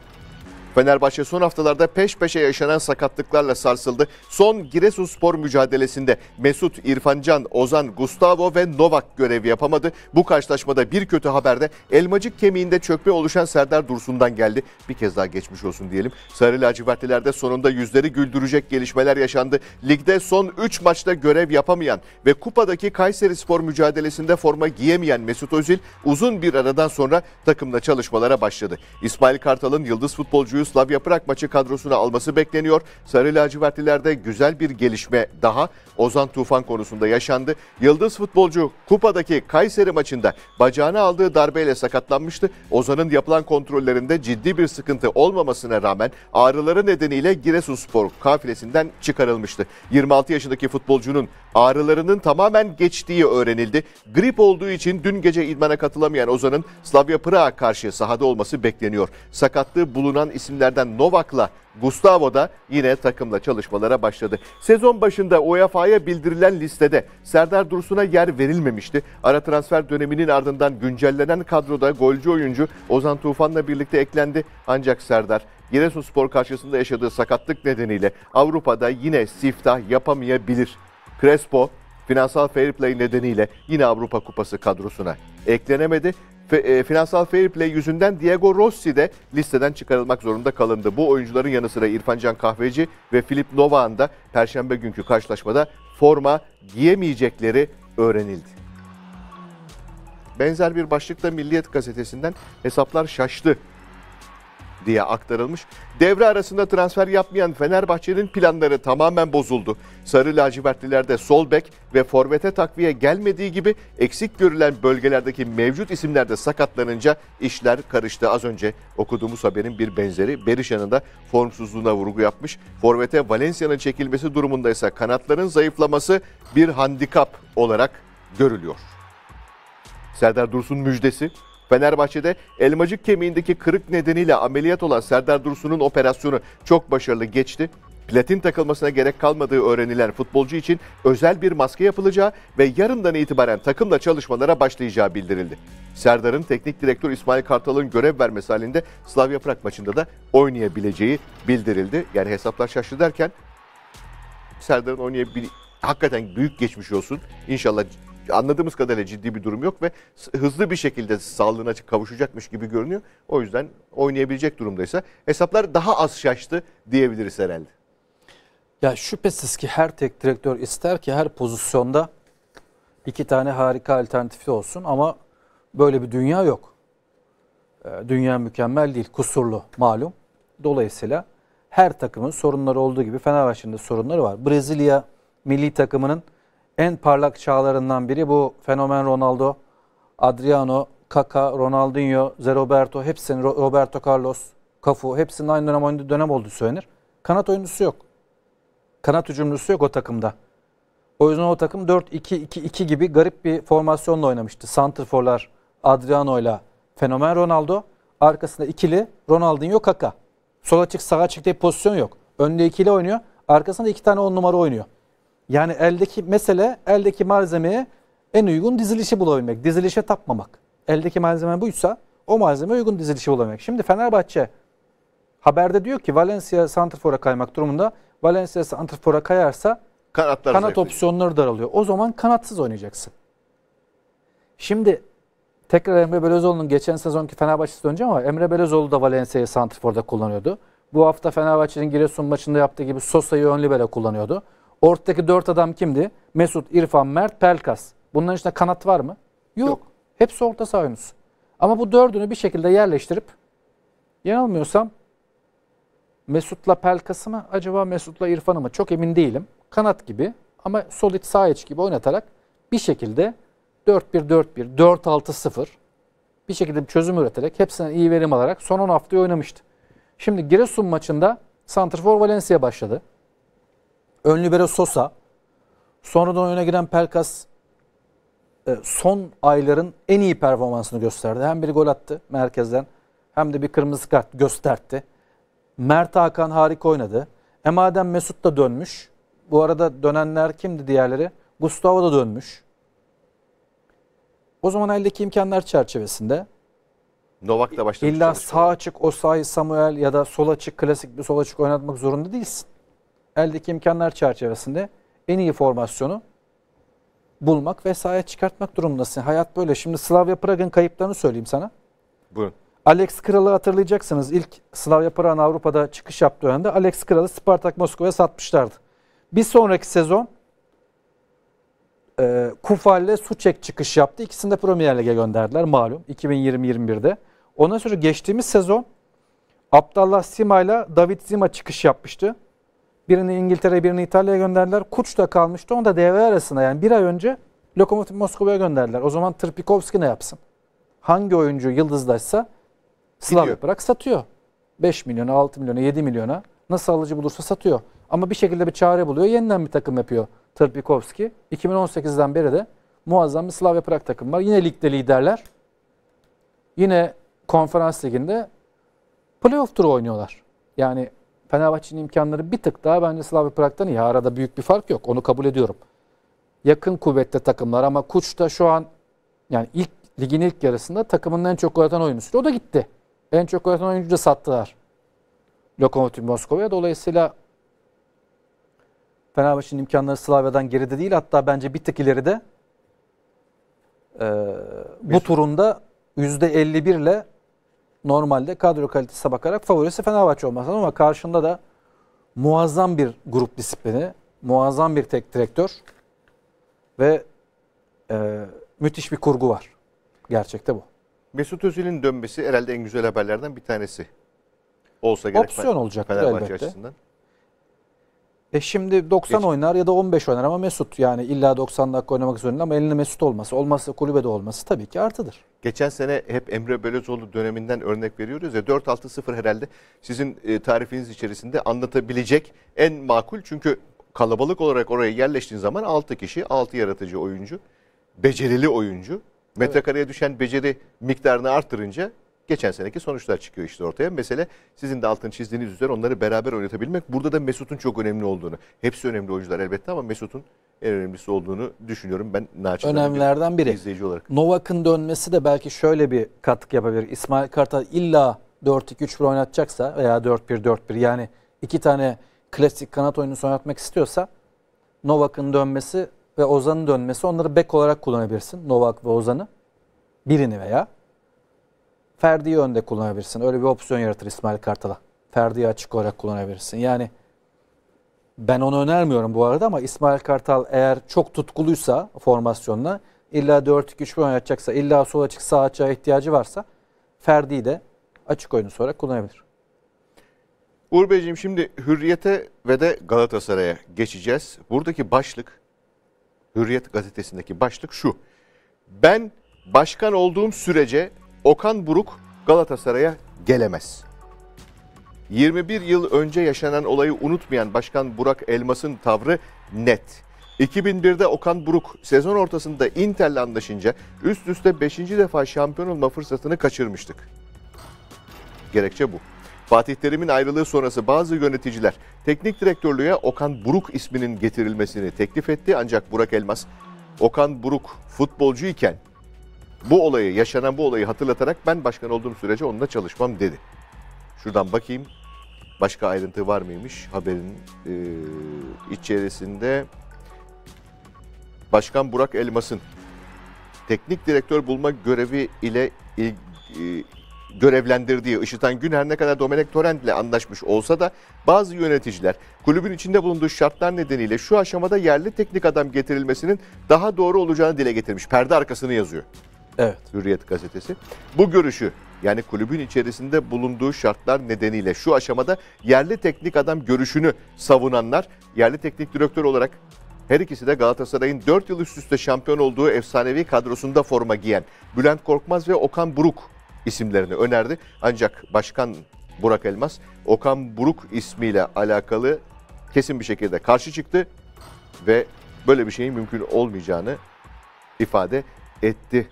Fenerbahçe son haftalarda peş peşe yaşanan sakatlıklarla sarsıldı. Son Giresunspor mücadelesinde Mesut, İrfancan, Ozan, Gustavo ve Novak görev yapamadı. Bu karşılaşmada bir kötü haber de elmacık kemiğinde çökme oluşan Serdar Dursun'dan geldi. Bir kez daha geçmiş olsun diyelim. Sarı lacivertlilerde sonunda yüzleri güldürecek gelişmeler yaşandı. Ligde son 3 maçta görev yapamayan ve kupadaki Kayseri Spor mücadelesinde forma giyemeyen Mesut Özil uzun bir aradan sonra takımda çalışmalara başladı. İsmail Kartal'ın yıldız futbolcuyu oyuncuyu Slav Yaprak maçı kadrosuna alması bekleniyor. Sarı lacivertlilerde güzel bir gelişme daha. Ozan Tufan konusunda yaşandı. Yıldız futbolcu kupadaki Kayseri maçında bacağına aldığı darbeyle sakatlanmıştı. Ozan'ın yapılan kontrollerinde ciddi bir sıkıntı olmamasına rağmen ağrıları nedeniyle Giresunspor kafilesinden çıkarılmıştı. 26 yaşındaki futbolcunun ağrılarının tamamen geçtiği öğrenildi. Grip olduğu için dün gece idmana katılamayan Ozan'ın Slavia Praha karşı sahada olması bekleniyor. Sakatlığı bulunan isimlerden Novak'la Gustavo da yine takımla çalışmalara başladı. Sezon başında UEFA'ya bildirilen listede Serdar Dursun'a yer verilmemişti. Ara transfer döneminin ardından güncellenen kadroda golcü oyuncu Ozan Tufan'la birlikte eklendi. Ancak Serdar Giresunspor karşısında yaşadığı sakatlık nedeniyle Avrupa'da yine siftah yapamayabilir. Crespo finansal fair play nedeniyle yine Avrupa Kupası kadrosuna eklenemedi e, finansal fair play yüzünden Diego Rossi de listeden çıkarılmak zorunda kalındı. Bu oyuncuların yanı sıra İrfancan Kahveci ve Filip Novak'ın da perşembe günkü karşılaşmada forma giyemeyecekleri öğrenildi. Benzer bir başlıkta Milliyet gazetesinden hesaplar şaştı diye aktarılmış. Devre arasında transfer yapmayan Fenerbahçe'nin planları tamamen bozuldu. Sarı lacivertlilerde sol bek ve forvete takviye gelmediği gibi eksik görülen bölgelerdeki mevcut isimlerde sakatlanınca işler karıştı. Az önce okuduğumuz haberin bir benzeri Berişan'ın da formsuzluğuna vurgu yapmış. Forvete Valencia'nın çekilmesi durumunda ise kanatların zayıflaması bir handikap olarak görülüyor. Serdar Dursun müjdesi Fenerbahçe'de elmacık kemiğindeki kırık nedeniyle ameliyat olan Serdar Dursun'un operasyonu çok başarılı geçti. Platin takılmasına gerek kalmadığı öğrenilen futbolcu için özel bir maske yapılacağı ve yarından itibaren takımla çalışmalara başlayacağı bildirildi. Serdar'ın teknik direktör İsmail Kartal'ın görev vermesi halinde Slavya Prag maçında da oynayabileceği bildirildi. Yani hesaplar şaştı derken Serdar'ın oynayabileceği hakikaten büyük geçmiş olsun. İnşallah anladığımız kadarıyla ciddi bir durum yok ve hızlı bir şekilde sağlığına kavuşacakmış gibi görünüyor. O yüzden oynayabilecek durumdaysa hesaplar daha az şaştı diyebiliriz herhalde. Ya şüphesiz ki her tek direktör ister ki her pozisyonda iki tane harika alternatifi olsun ama böyle bir dünya yok. Ee, dünya mükemmel değil, kusurlu malum. Dolayısıyla her takımın sorunları olduğu gibi Fenerbahçe'nin de sorunları var. Brezilya milli takımının en parlak çağlarından biri bu fenomen Ronaldo, Adriano, Kaka, Ronaldinho, Zé Roberto, hepsinin Roberto Carlos, Cafu hepsinin aynı dönem oynadığı dönem olduğu söylenir. Kanat oyuncusu yok. Kanat hücumcusu yok o takımda. O yüzden o takım 4-2-2-2 gibi garip bir formasyonla oynamıştı. Santrforlar Adriano ile fenomen Ronaldo. Arkasında ikili Ronaldinho Kaka. Sola açık sağa açık diye pozisyon yok. Önde ikili oynuyor. Arkasında iki tane on numara oynuyor. Yani eldeki mesele eldeki malzemeye en uygun dizilişi bulabilmek. Dizilişe tapmamak. Eldeki malzeme buysa o malzeme uygun dizilişi bulabilmek. Şimdi Fenerbahçe haberde diyor ki Valencia Santrfor'a kaymak durumunda Valencia Santrfor'a kayarsa Kanatlar kanat opsiyonları daralıyor. O zaman kanatsız oynayacaksın. Şimdi tekrar Emre Belözoğlu'nun geçen sezonki Fenerbahçe'si döneceğim ama Emre Belözoğlu da Valencia'yı Santrfor'da kullanıyordu. Bu hafta Fenerbahçe'nin Giresun maçında yaptığı gibi Sosa'yı ön libero kullanıyordu. Ortadaki dört adam kimdi? Mesut, İrfan, Mert, Pelkas. Bunların içinde kanat var mı? Yok. Yok. Hepsi orta saha oyuncusu. Ama bu dördünü bir şekilde yerleştirip yanılmıyorsam Mesut'la Pelkas'ı mı acaba Mesut'la İrfan'ı mı çok emin değilim. Kanat gibi ama solid sağ iç gibi oynatarak bir şekilde 4-1-4-1, 4-6-0 bir şekilde bir çözüm üreterek hepsinden iyi verim alarak son 10 haftayı oynamıştı. Şimdi Giresun maçında Santrfor Valencia başladı. Ön libero Sosa. Sonradan oyuna giren Pelkas e, son ayların en iyi performansını gösterdi. Hem bir gol attı merkezden hem de bir kırmızı kart gösterdi. Mert Hakan harika oynadı. E Mesut da dönmüş. Bu arada dönenler kimdi diğerleri? Gustavo da dönmüş. O zaman eldeki imkanlar çerçevesinde Novak da başlamış. İlla sağ açık Osay Samuel ya da sol açık klasik bir sol açık oynatmak zorunda değilsin eldeki imkanlar çerçevesinde en iyi formasyonu bulmak ve sahaya çıkartmak durumundasın. Hayat böyle. Şimdi Slavia Prag'ın kayıplarını söyleyeyim sana. Buyurun. Alex Kral'ı hatırlayacaksınız. İlk Slavia Prag'ın Avrupa'da çıkış yaptığı dönemde Alex Kral'ı Spartak Moskova'ya satmışlardı. Bir sonraki sezon e, Kufa ile Suçek çıkış yaptı. İkisini de Premier Lig'e gönderdiler malum 2020-21'de. Ondan sonra geçtiğimiz sezon Abdallah Sima ile David Zima çıkış yapmıştı. Birini İngiltere'ye birini İtalya'ya gönderdiler. Kuç da kalmıştı. Onu da devre arasında yani bir ay önce Lokomotiv Moskova'ya gönderdiler. O zaman Tırpikovski ne yapsın? Hangi oyuncu yıldızlaşsa Slav bırak satıyor. 5 milyona, 6 milyona, 7 milyona nasıl alıcı bulursa satıyor. Ama bir şekilde bir çare buluyor. Yeniden bir takım yapıyor Tırpikovski. 2018'den beri de muazzam bir Slavya Prag takım var. Yine ligde liderler. Yine konferans liginde playoff turu oynuyorlar. Yani Fenerbahçe'nin imkanları bir tık daha bence Slavia Prag'dan iyi. Arada büyük bir fark yok. Onu kabul ediyorum. Yakın kuvvette takımlar ama Kuç da şu an yani ilk ligin ilk yarısında takımın en çok gol atan oyuncusu. O da gitti. En çok gol atan oyuncu da sattılar. Lokomotiv Moskova'ya. Dolayısıyla Fenerbahçe'nin imkanları Slavya'dan geride değil. Hatta bence bir tık ileride. Ee, bu turunda %51 ile normalde kadro kalitesine bakarak favorisi Fenerbahçe olmaz ama karşında da muazzam bir grup disiplini, muazzam bir tek direktör ve e, müthiş bir kurgu var. Gerçekte bu. Mesut Özil'in dönmesi herhalde en güzel haberlerden bir tanesi. Olsa gerek. Opsiyon olacaktır Fenerbahçe elbette. açısından. E şimdi 90 Geç. oynar ya da 15 oynar ama Mesut yani illa 90 dakika oynamak zorunda ama elinde Mesut olması, olması kulübede olması tabii ki artıdır. Geçen sene hep Emre Belözoğlu döneminden örnek veriyoruz ya 4-6-0 herhalde sizin e, tarifiniz içerisinde anlatabilecek en makul çünkü kalabalık olarak oraya yerleştiğin zaman 6 kişi, 6 yaratıcı oyuncu, becerili oyuncu. Metrekareye evet. düşen beceri miktarını arttırınca geçen seneki sonuçlar çıkıyor işte ortaya. Mesele sizin de altın çizdiğiniz üzere onları beraber oynatabilmek. Burada da Mesut'un çok önemli olduğunu. Hepsi önemli oyuncular elbette ama Mesut'un en önemlisi olduğunu düşünüyorum ben naçizane Önemlilerden biri. izleyici olarak. Novak'ın dönmesi de belki şöyle bir katkı yapabilir. İsmail Kartal illa 4-2-3-1 oynatacaksa veya 4-1-4-1 yani iki tane klasik kanat oyunu oynatmak istiyorsa Novak'ın dönmesi ve Ozan'ın dönmesi onları bek olarak kullanabilirsin. Novak ve Ozan'ı. Birini veya. Ferdi önde kullanabilirsin. Öyle bir opsiyon yaratır İsmail Kartal'a. Ferdi'yi açık olarak kullanabilirsin. Yani ben onu önermiyorum bu arada ama İsmail Kartal eğer çok tutkuluysa formasyonuna illa 4-2-3 oynatacaksa illa sola açık sağ açığa ihtiyacı varsa Ferdi'yi de açık oyuncu olarak kullanabilir. Uğur Beyciğim şimdi Hürriyet'e ve de Galatasaray'a geçeceğiz. Buradaki başlık Hürriyet gazetesindeki başlık şu. Ben başkan olduğum sürece Okan Buruk Galatasaray'a gelemez. 21 yıl önce yaşanan olayı unutmayan Başkan Burak Elmas'ın tavrı net. 2001'de Okan Buruk sezon ortasında Inter'le anlaşınca üst üste 5. defa şampiyon olma fırsatını kaçırmıştık. Gerekçe bu. Fatih Terim'in ayrılığı sonrası bazı yöneticiler teknik direktörlüğe Okan Buruk isminin getirilmesini teklif etti ancak Burak Elmas Okan Buruk futbolcu iken bu olayı, yaşanan bu olayı hatırlatarak ben başkan olduğum sürece onunla çalışmam dedi. Şuradan bakayım. Başka ayrıntı var mıymış haberin e, içerisinde? Başkan Burak Elmas'ın teknik direktör bulma görevi ile il, e, görevlendirdiği Işıtan Güner ne kadar Domenek Torrent ile anlaşmış olsa da bazı yöneticiler kulübün içinde bulunduğu şartlar nedeniyle şu aşamada yerli teknik adam getirilmesinin daha doğru olacağını dile getirmiş. Perde arkasını yazıyor. Evet. Hürriyet gazetesi. Bu görüşü yani kulübün içerisinde bulunduğu şartlar nedeniyle şu aşamada yerli teknik adam görüşünü savunanlar yerli teknik direktör olarak her ikisi de Galatasaray'ın 4 yıl üst üste şampiyon olduğu efsanevi kadrosunda forma giyen Bülent Korkmaz ve Okan Buruk isimlerini önerdi. Ancak Başkan Burak Elmas Okan Buruk ismiyle alakalı kesin bir şekilde karşı çıktı ve böyle bir şeyin mümkün olmayacağını ifade etti.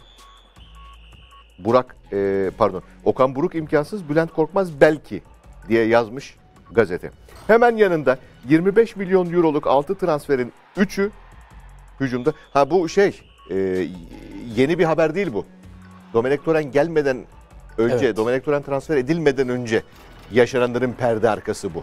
Burak e, pardon Okan Buruk imkansız Bülent Korkmaz belki diye yazmış gazete. Hemen yanında 25 milyon euroluk 6 transferin 3'ü hücumda. Ha bu şey e, yeni bir haber değil bu. Domenek Toren gelmeden önce, evet. Domenek Toren transfer edilmeden önce yaşananların perde arkası bu.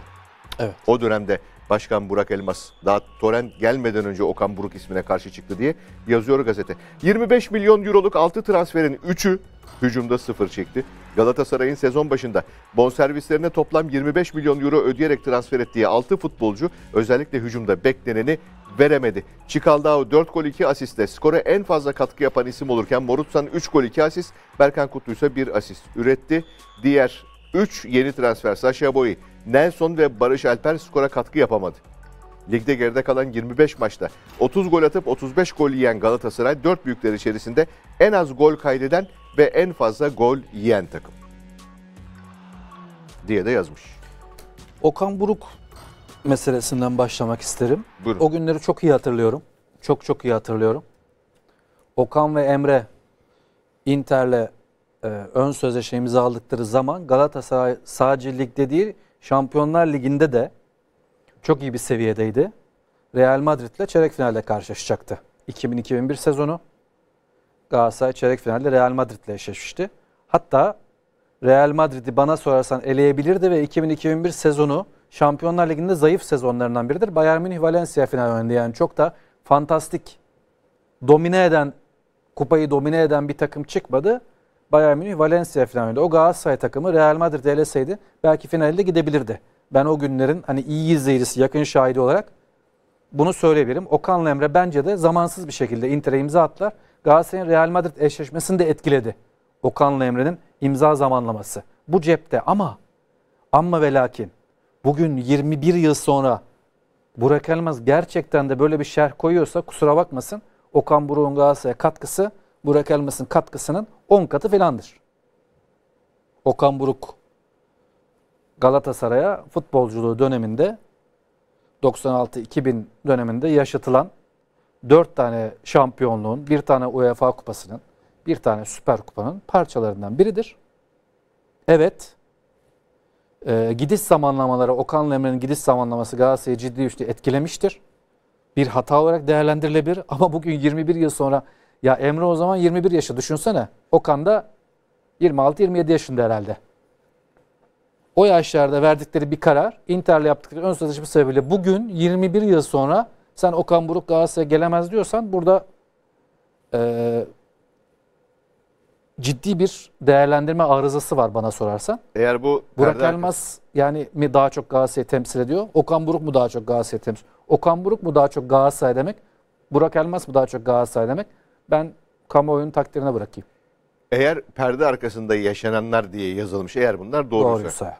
Evet. O dönemde Başkan Burak Elmas daha Toren gelmeden önce Okan Buruk ismine karşı çıktı diye yazıyor gazete. 25 milyon euroluk 6 transferin 3'ü hücumda sıfır çekti. Galatasaray'ın sezon başında bonservislerine toplam 25 milyon euro ödeyerek transfer ettiği 6 futbolcu özellikle hücumda bekleneni veremedi. Çikaldao 4 gol 2 asistle skora en fazla katkı yapan isim olurken Morutsan 3 gol 2 asist, Berkan Kutlu ise 1 asist üretti. Diğer 3 yeni transfer Sasha Boy, Nelson ve Barış Alper skora katkı yapamadı. Ligde geride kalan 25 maçta 30 gol atıp 35 gol yiyen Galatasaray 4 büyükler içerisinde en az gol kaydeden ve en fazla gol yiyen takım. Diye de yazmış. Okan Buruk meselesinden başlamak isterim. Buyurun. O günleri çok iyi hatırlıyorum. Çok çok iyi hatırlıyorum. Okan ve Emre Inter'le e, ön sözleşmemizi aldıkları zaman Galatasaray sadece ligde değil Şampiyonlar Ligi'nde de çok iyi bir seviyedeydi. Real Madrid ile çeyrek finalde karşılaşacaktı. 2000-2001 sezonu Galatasaray çeyrek finalde Real Madrid ile eşleşmişti. Hatta Real Madrid'i bana sorarsan eleyebilirdi ve 2000-2001 sezonu Şampiyonlar Ligi'nde zayıf sezonlarından biridir. Bayern Münih Valencia final oynadı. Yani çok da fantastik domine eden, kupayı domine eden bir takım çıkmadı. Bayern Münih, Valencia finalinde öyle. O Galatasaray takımı Real Madrid eleseydi belki finalde gidebilirdi. Ben o günlerin hani iyi izleyicisi, yakın şahidi olarak bunu söyleyebilirim. Okan'la Emre bence de zamansız bir şekilde Inter'e imza attılar. Galatasaray'ın Real Madrid eşleşmesini de etkiledi. Okan'la Emre'nin imza zamanlaması. Bu cepte ama ama ve lakin bugün 21 yıl sonra Burak Elmaz gerçekten de böyle bir şerh koyuyorsa kusura bakmasın. Okan Buruk'un Galatasaray'a katkısı Burak Elmas'ın katkısının 10 katı filandır. Okan Buruk Galatasaray'a futbolculuğu döneminde 96-2000 döneminde yaşatılan 4 tane şampiyonluğun, bir tane UEFA kupasının, bir tane Süper Kupa'nın parçalarından biridir. Evet, e, gidiş zamanlamaları, Okan Emre'nin gidiş zamanlaması Galatasaray'ı ciddi üstü etkilemiştir. Bir hata olarak değerlendirilebilir ama bugün 21 yıl sonra ya Emre o zaman 21 yaşında düşünsene. Okan da 26-27 yaşında herhalde. O yaşlarda verdikleri bir karar, Inter'le yaptıkları ön sözleşme sebebiyle bugün 21 yıl sonra sen Okan Buruk Galatasaray'a gelemez diyorsan burada e, ciddi bir değerlendirme arızası var bana sorarsan. Eğer bu Burak Elmas yani mi daha çok Galatasaray'ı temsil ediyor? Okan Buruk mu daha çok Galatasaray'ı temsil ediyor? Okan Buruk mu daha çok Galatasaray demek? Burak Elmas mı daha çok Galatasaray demek? ben kamuoyunun takdirine bırakayım. Eğer perde arkasında yaşananlar diye yazılmış eğer bunlar doğruysa. Doğruysa.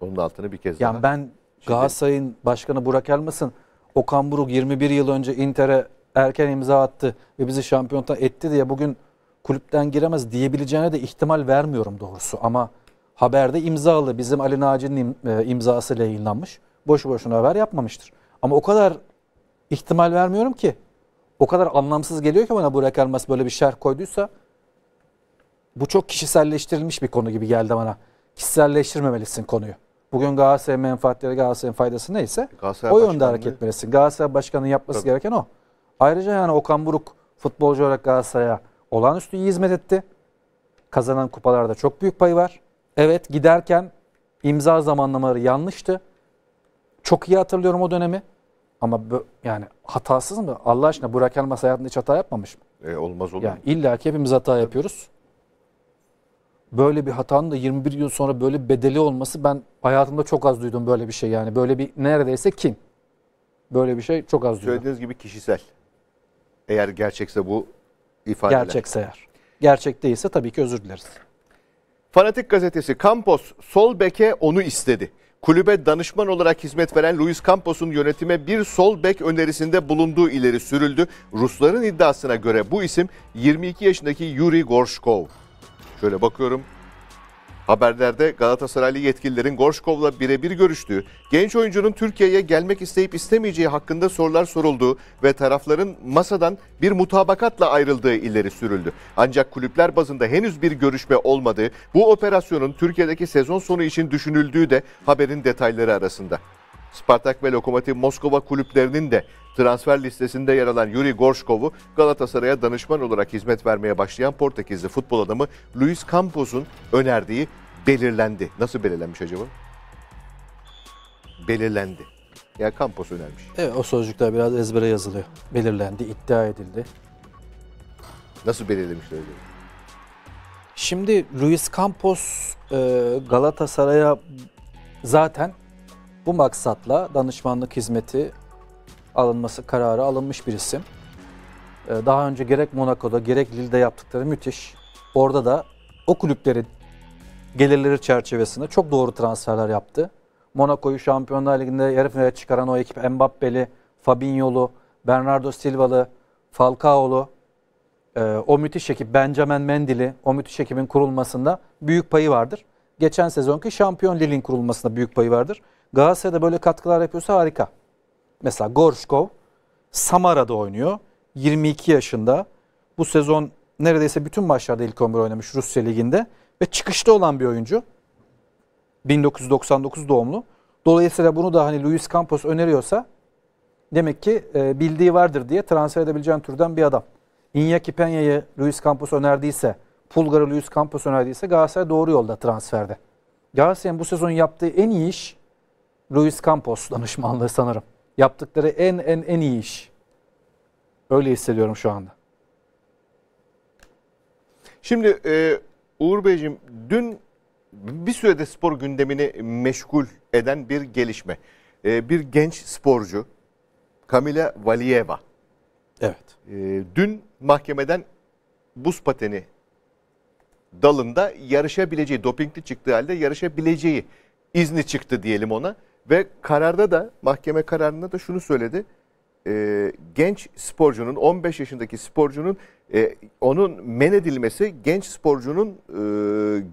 Onun altını bir kez yani daha. Ben Şimdi... Galatasaray'ın başkanı Burak Elmas'ın Okan Buruk 21 yıl önce Inter'e erken imza attı ve bizi şampiyonata etti diye bugün kulüpten giremez diyebileceğine de ihtimal vermiyorum doğrusu. Ama haberde imzalı bizim Ali Naci'nin e, imzasıyla yayınlanmış. Boş boşuna haber yapmamıştır. Ama o kadar ihtimal vermiyorum ki o kadar anlamsız geliyor ki bana Burak Elmas böyle bir şerh koyduysa bu çok kişiselleştirilmiş bir konu gibi geldi bana. Kişiselleştirmemelisin konuyu. Bugün Galatasaray menfaatleri, Galatasaray'ın faydası neyse Galatasaray o yönde başkanlığı... hareket etmelisin. Galatasaray Başkanı'nın yapması Tabii. gereken o. Ayrıca yani Okan Buruk futbolcu olarak Galatasaray'a olağanüstü iyi hizmet etti. Kazanan kupalarda çok büyük payı var. Evet giderken imza zamanlamaları yanlıştı. Çok iyi hatırlıyorum o dönemi. Ama bu, yani hatasız mı? Allah aşkına Burak Elmas hayatında hiç hata yapmamış mı? E, olmaz olur yani İlla ki hepimiz hata yapıyoruz. Böyle bir hatanın da 21 yıl sonra böyle bir bedeli olması ben hayatımda çok az duydum böyle bir şey yani. Böyle bir neredeyse kin. Böyle bir şey çok az duydum. Söylediğiniz gibi kişisel. Eğer gerçekse bu ifadeler. Gerçekse eğer. Gerçek değilse tabii ki özür dileriz. Fanatik gazetesi Campos Solbeke onu istedi kulübe danışman olarak hizmet veren Luis Campos'un yönetime bir sol bek önerisinde bulunduğu ileri sürüldü. Rusların iddiasına göre bu isim 22 yaşındaki Yuri Gorshkov. Şöyle bakıyorum Haberlerde Galatasaraylı yetkililerin Gorşkov'la birebir görüştüğü, genç oyuncunun Türkiye'ye gelmek isteyip istemeyeceği hakkında sorular sorulduğu ve tarafların masadan bir mutabakatla ayrıldığı ileri sürüldü. Ancak kulüpler bazında henüz bir görüşme olmadığı, bu operasyonun Türkiye'deki sezon sonu için düşünüldüğü de haberin detayları arasında. Spartak ve Lokomotiv Moskova kulüplerinin de transfer listesinde yer alan Yuri Gorşkov'u Galatasaray'a danışman olarak hizmet vermeye başlayan Portekizli futbol adamı Luis Campos'un önerdiği belirlendi. Nasıl belirlenmiş acaba? Belirlendi. Ya yani Campos önermiş. Evet o sözcükler biraz ezbere yazılıyor. Belirlendi, iddia edildi. Nasıl belirlemişler öyle? Şimdi Luis Campos e, Galatasaray'a zaten bu maksatla danışmanlık hizmeti alınması kararı alınmış bir isim. E, daha önce gerek Monaco'da gerek Lille'de yaptıkları müthiş. Orada da o kulüplerin gelirleri çerçevesinde çok doğru transferler yaptı. Monaco'yu Şampiyonlar Ligi'nde yarı finale çıkaran o ekip Mbappe'li, Fabinho'lu, Bernardo Silva'lı, Falcao'lu, e, o müthiş ekip Benjamin Mendy'li, o müthiş ekibin kurulmasında büyük payı vardır. Geçen sezonki Şampiyon Lig'in kurulmasında büyük payı vardır. Galatasaray'da böyle katkılar yapıyorsa harika. Mesela Gorşkov Samara'da oynuyor. 22 yaşında. Bu sezon neredeyse bütün maçlarda ilk 11 oynamış Rusya Ligi'nde ve çıkışta olan bir oyuncu. 1999 doğumlu. Dolayısıyla bunu da hani Luis Campos öneriyorsa demek ki e, bildiği vardır diye transfer edebileceğin türden bir adam. Iñaki Peña'yı Luis Campos önerdiyse, Pulgar'ı Luis Campos önerdiyse Galatasaray doğru yolda transferde. Galatasaray'ın bu sezon yaptığı en iyi iş Luis Campos danışmanlığı sanırım. Yaptıkları en en en iyi iş. Öyle hissediyorum şu anda. Şimdi e, Uğur Beyciğim dün bir sürede spor gündemini meşgul eden bir gelişme. Ee, bir genç sporcu Kamila Valieva. Evet. Ee, dün mahkemeden buz pateni dalında yarışabileceği, dopingli çıktığı halde yarışabileceği izni çıktı diyelim ona. Ve kararda da, mahkeme kararında da şunu söyledi. E, genç sporcunun, 15 yaşındaki sporcunun e, onun men edilmesi genç sporcunun e,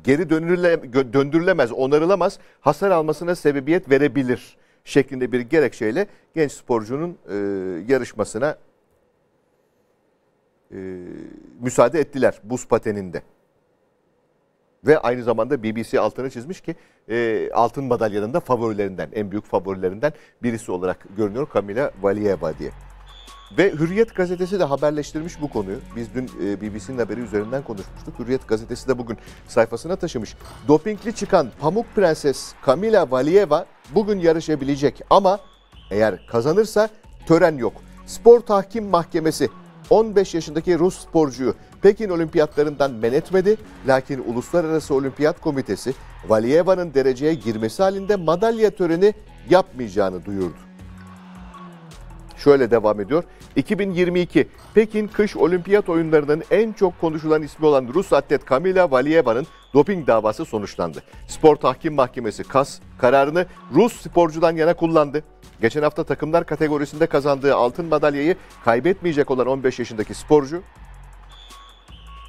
geri dönüle, döndürülemez, onarılamaz, hasar almasına sebebiyet verebilir şeklinde bir gerekçeyle genç sporcunun e, yarışmasına e, müsaade ettiler buz pateninde. Ve aynı zamanda BBC altını çizmiş ki e, altın madalyanın da favorilerinden, en büyük favorilerinden birisi olarak görünüyor Kamila Valieva diye. Ve Hürriyet gazetesi de haberleştirmiş bu konuyu. Biz dün e, BBC'nin haberi üzerinden konuşmuştuk. Hürriyet gazetesi de bugün sayfasına taşımış. Dopingli çıkan Pamuk Prenses Kamila Valieva bugün yarışabilecek ama eğer kazanırsa tören yok. Spor Tahkim Mahkemesi 15 yaşındaki Rus sporcuyu Pekin olimpiyatlarından men etmedi. Lakin Uluslararası Olimpiyat Komitesi Valieva'nın dereceye girmesi halinde madalya töreni yapmayacağını duyurdu şöyle devam ediyor. 2022 Pekin Kış Olimpiyat Oyunları'nın en çok konuşulan ismi olan Rus atlet Kamila Valieva'nın doping davası sonuçlandı. Spor Tahkim Mahkemesi KAS kararını Rus sporcudan yana kullandı. Geçen hafta takımlar kategorisinde kazandığı altın madalyayı kaybetmeyecek olan 15 yaşındaki sporcu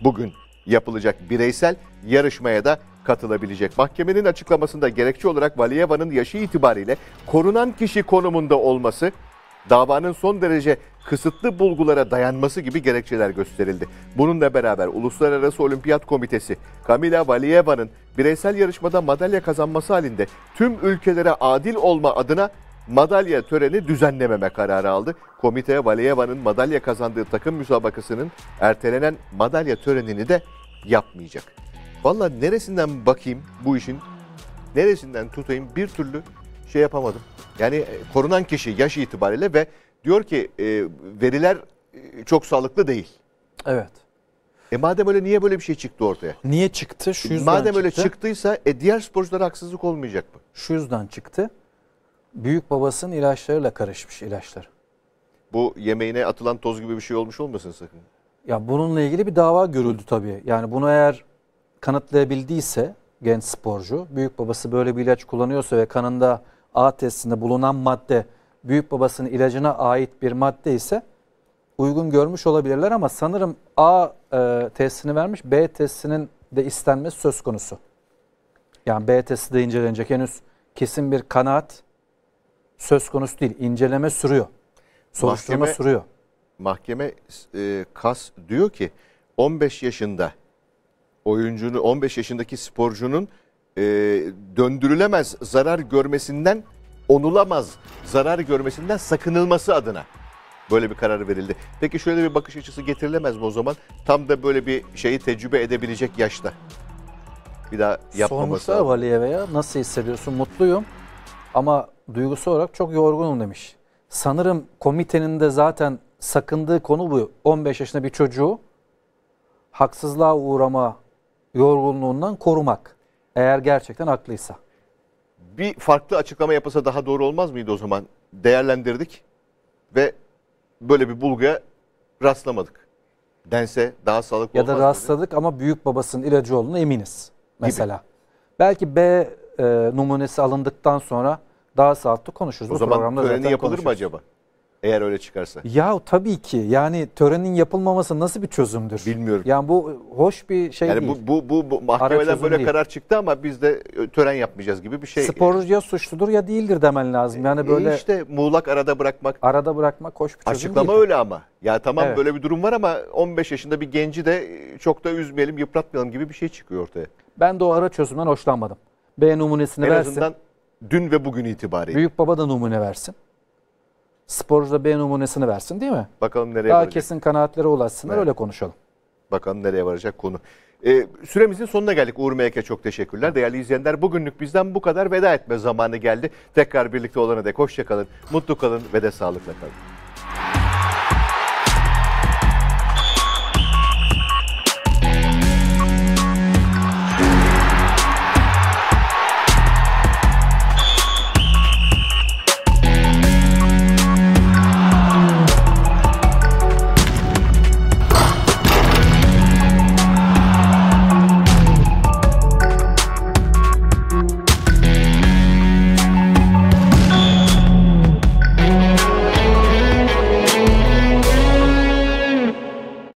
bugün yapılacak bireysel yarışmaya da katılabilecek. Mahkemenin açıklamasında gerekçe olarak Valieva'nın yaşı itibariyle korunan kişi konumunda olması davanın son derece kısıtlı bulgulara dayanması gibi gerekçeler gösterildi. Bununla beraber Uluslararası Olimpiyat Komitesi Kamila Valieva'nın bireysel yarışmada madalya kazanması halinde tüm ülkelere adil olma adına madalya töreni düzenlememe kararı aldı. Komite Valieva'nın madalya kazandığı takım müsabakasının ertelenen madalya törenini de yapmayacak. Valla neresinden bakayım bu işin, neresinden tutayım bir türlü şey yapamadım. Yani e, korunan kişi yaş itibariyle ve diyor ki e, veriler e, çok sağlıklı değil. Evet. E madem öyle niye böyle bir şey çıktı ortaya? Niye çıktı? Şu yüzden Madem çıktı. öyle çıktıysa e diğer sporculara haksızlık olmayacak mı? Şu yüzden çıktı. Büyük babasının ilaçlarıyla karışmış ilaçlar. Bu yemeğine atılan toz gibi bir şey olmuş olmasın sakın. Ya bununla ilgili bir dava görüldü tabii. Yani bunu eğer kanıtlayabildiyse genç sporcu, büyük babası böyle bir ilaç kullanıyorsa ve kanında A testinde bulunan madde büyük babasının ilacına ait bir madde ise uygun görmüş olabilirler ama sanırım A e, testini vermiş B testinin de istenmesi söz konusu. Yani B testi de incelenecek henüz kesin bir kanaat söz konusu değil. İnceleme sürüyor. Soruşturma mahkeme, sürüyor. Mahkeme e, KAS diyor ki 15 yaşında oyuncunun 15 yaşındaki sporcunun e, döndürülemez zarar görmesinden onulamaz zarar görmesinden sakınılması adına böyle bir karar verildi. Peki şöyle bir bakış açısı getirilemez mi o zaman? Tam da böyle bir şeyi tecrübe edebilecek yaşta. Bir daha yapmaması Sormuşlar Valiyeva'ya nasıl hissediyorsun? Mutluyum ama duygusu olarak çok yorgunum demiş. Sanırım komitenin de zaten sakındığı konu bu. 15 yaşında bir çocuğu haksızlığa uğrama yorgunluğundan korumak. Eğer gerçekten haklıysa. Bir farklı açıklama yapasa daha doğru olmaz mıydı o zaman? Değerlendirdik ve böyle bir bulguya rastlamadık. Dense daha sağlıklı ya olmaz da rastladık dedi. ama büyük babasının ilacı olduğunu eminiz mesela. Gibi. Belki B e, numunesi alındıktan sonra daha sağlıklı konuşuruz. O Bu zaman töreni yapılır konuşuruz. mı acaba? Eğer öyle çıkarsa. Ya tabii ki yani törenin yapılmaması nasıl bir çözümdür? Bilmiyorum. Yani bu hoş bir şey yani değil. Bu, bu, bu mahkemeden böyle değil. karar çıktı ama biz de e, tören yapmayacağız gibi bir şey. Sporcu ya suçludur ya değildir demen lazım. Yani e, böyle e işte muğlak arada bırakmak. Arada bırakmak hoş bir çözüm Açıklama değildir. öyle ama. Ya tamam evet. böyle bir durum var ama 15 yaşında bir genci de e, çok da üzmeyelim yıpratmayalım gibi bir şey çıkıyor ortaya. Ben de o ara çözümden hoşlanmadım. B numunesini en versin. En azından dün ve bugün itibariyle. Büyük baba da numune versin sporcu B numunesini versin değil mi? Bakalım nereye Daha varacak? kesin kanaatlere ulaşsınlar evet. öyle konuşalım. Bakalım nereye varacak konu. Ee, süremizin sonuna geldik. Uğur Meyke çok teşekkürler. Değerli izleyenler bugünlük bizden bu kadar veda etme zamanı geldi. Tekrar birlikte olana dek hoşçakalın, mutlu kalın ve de sağlıkla kalın.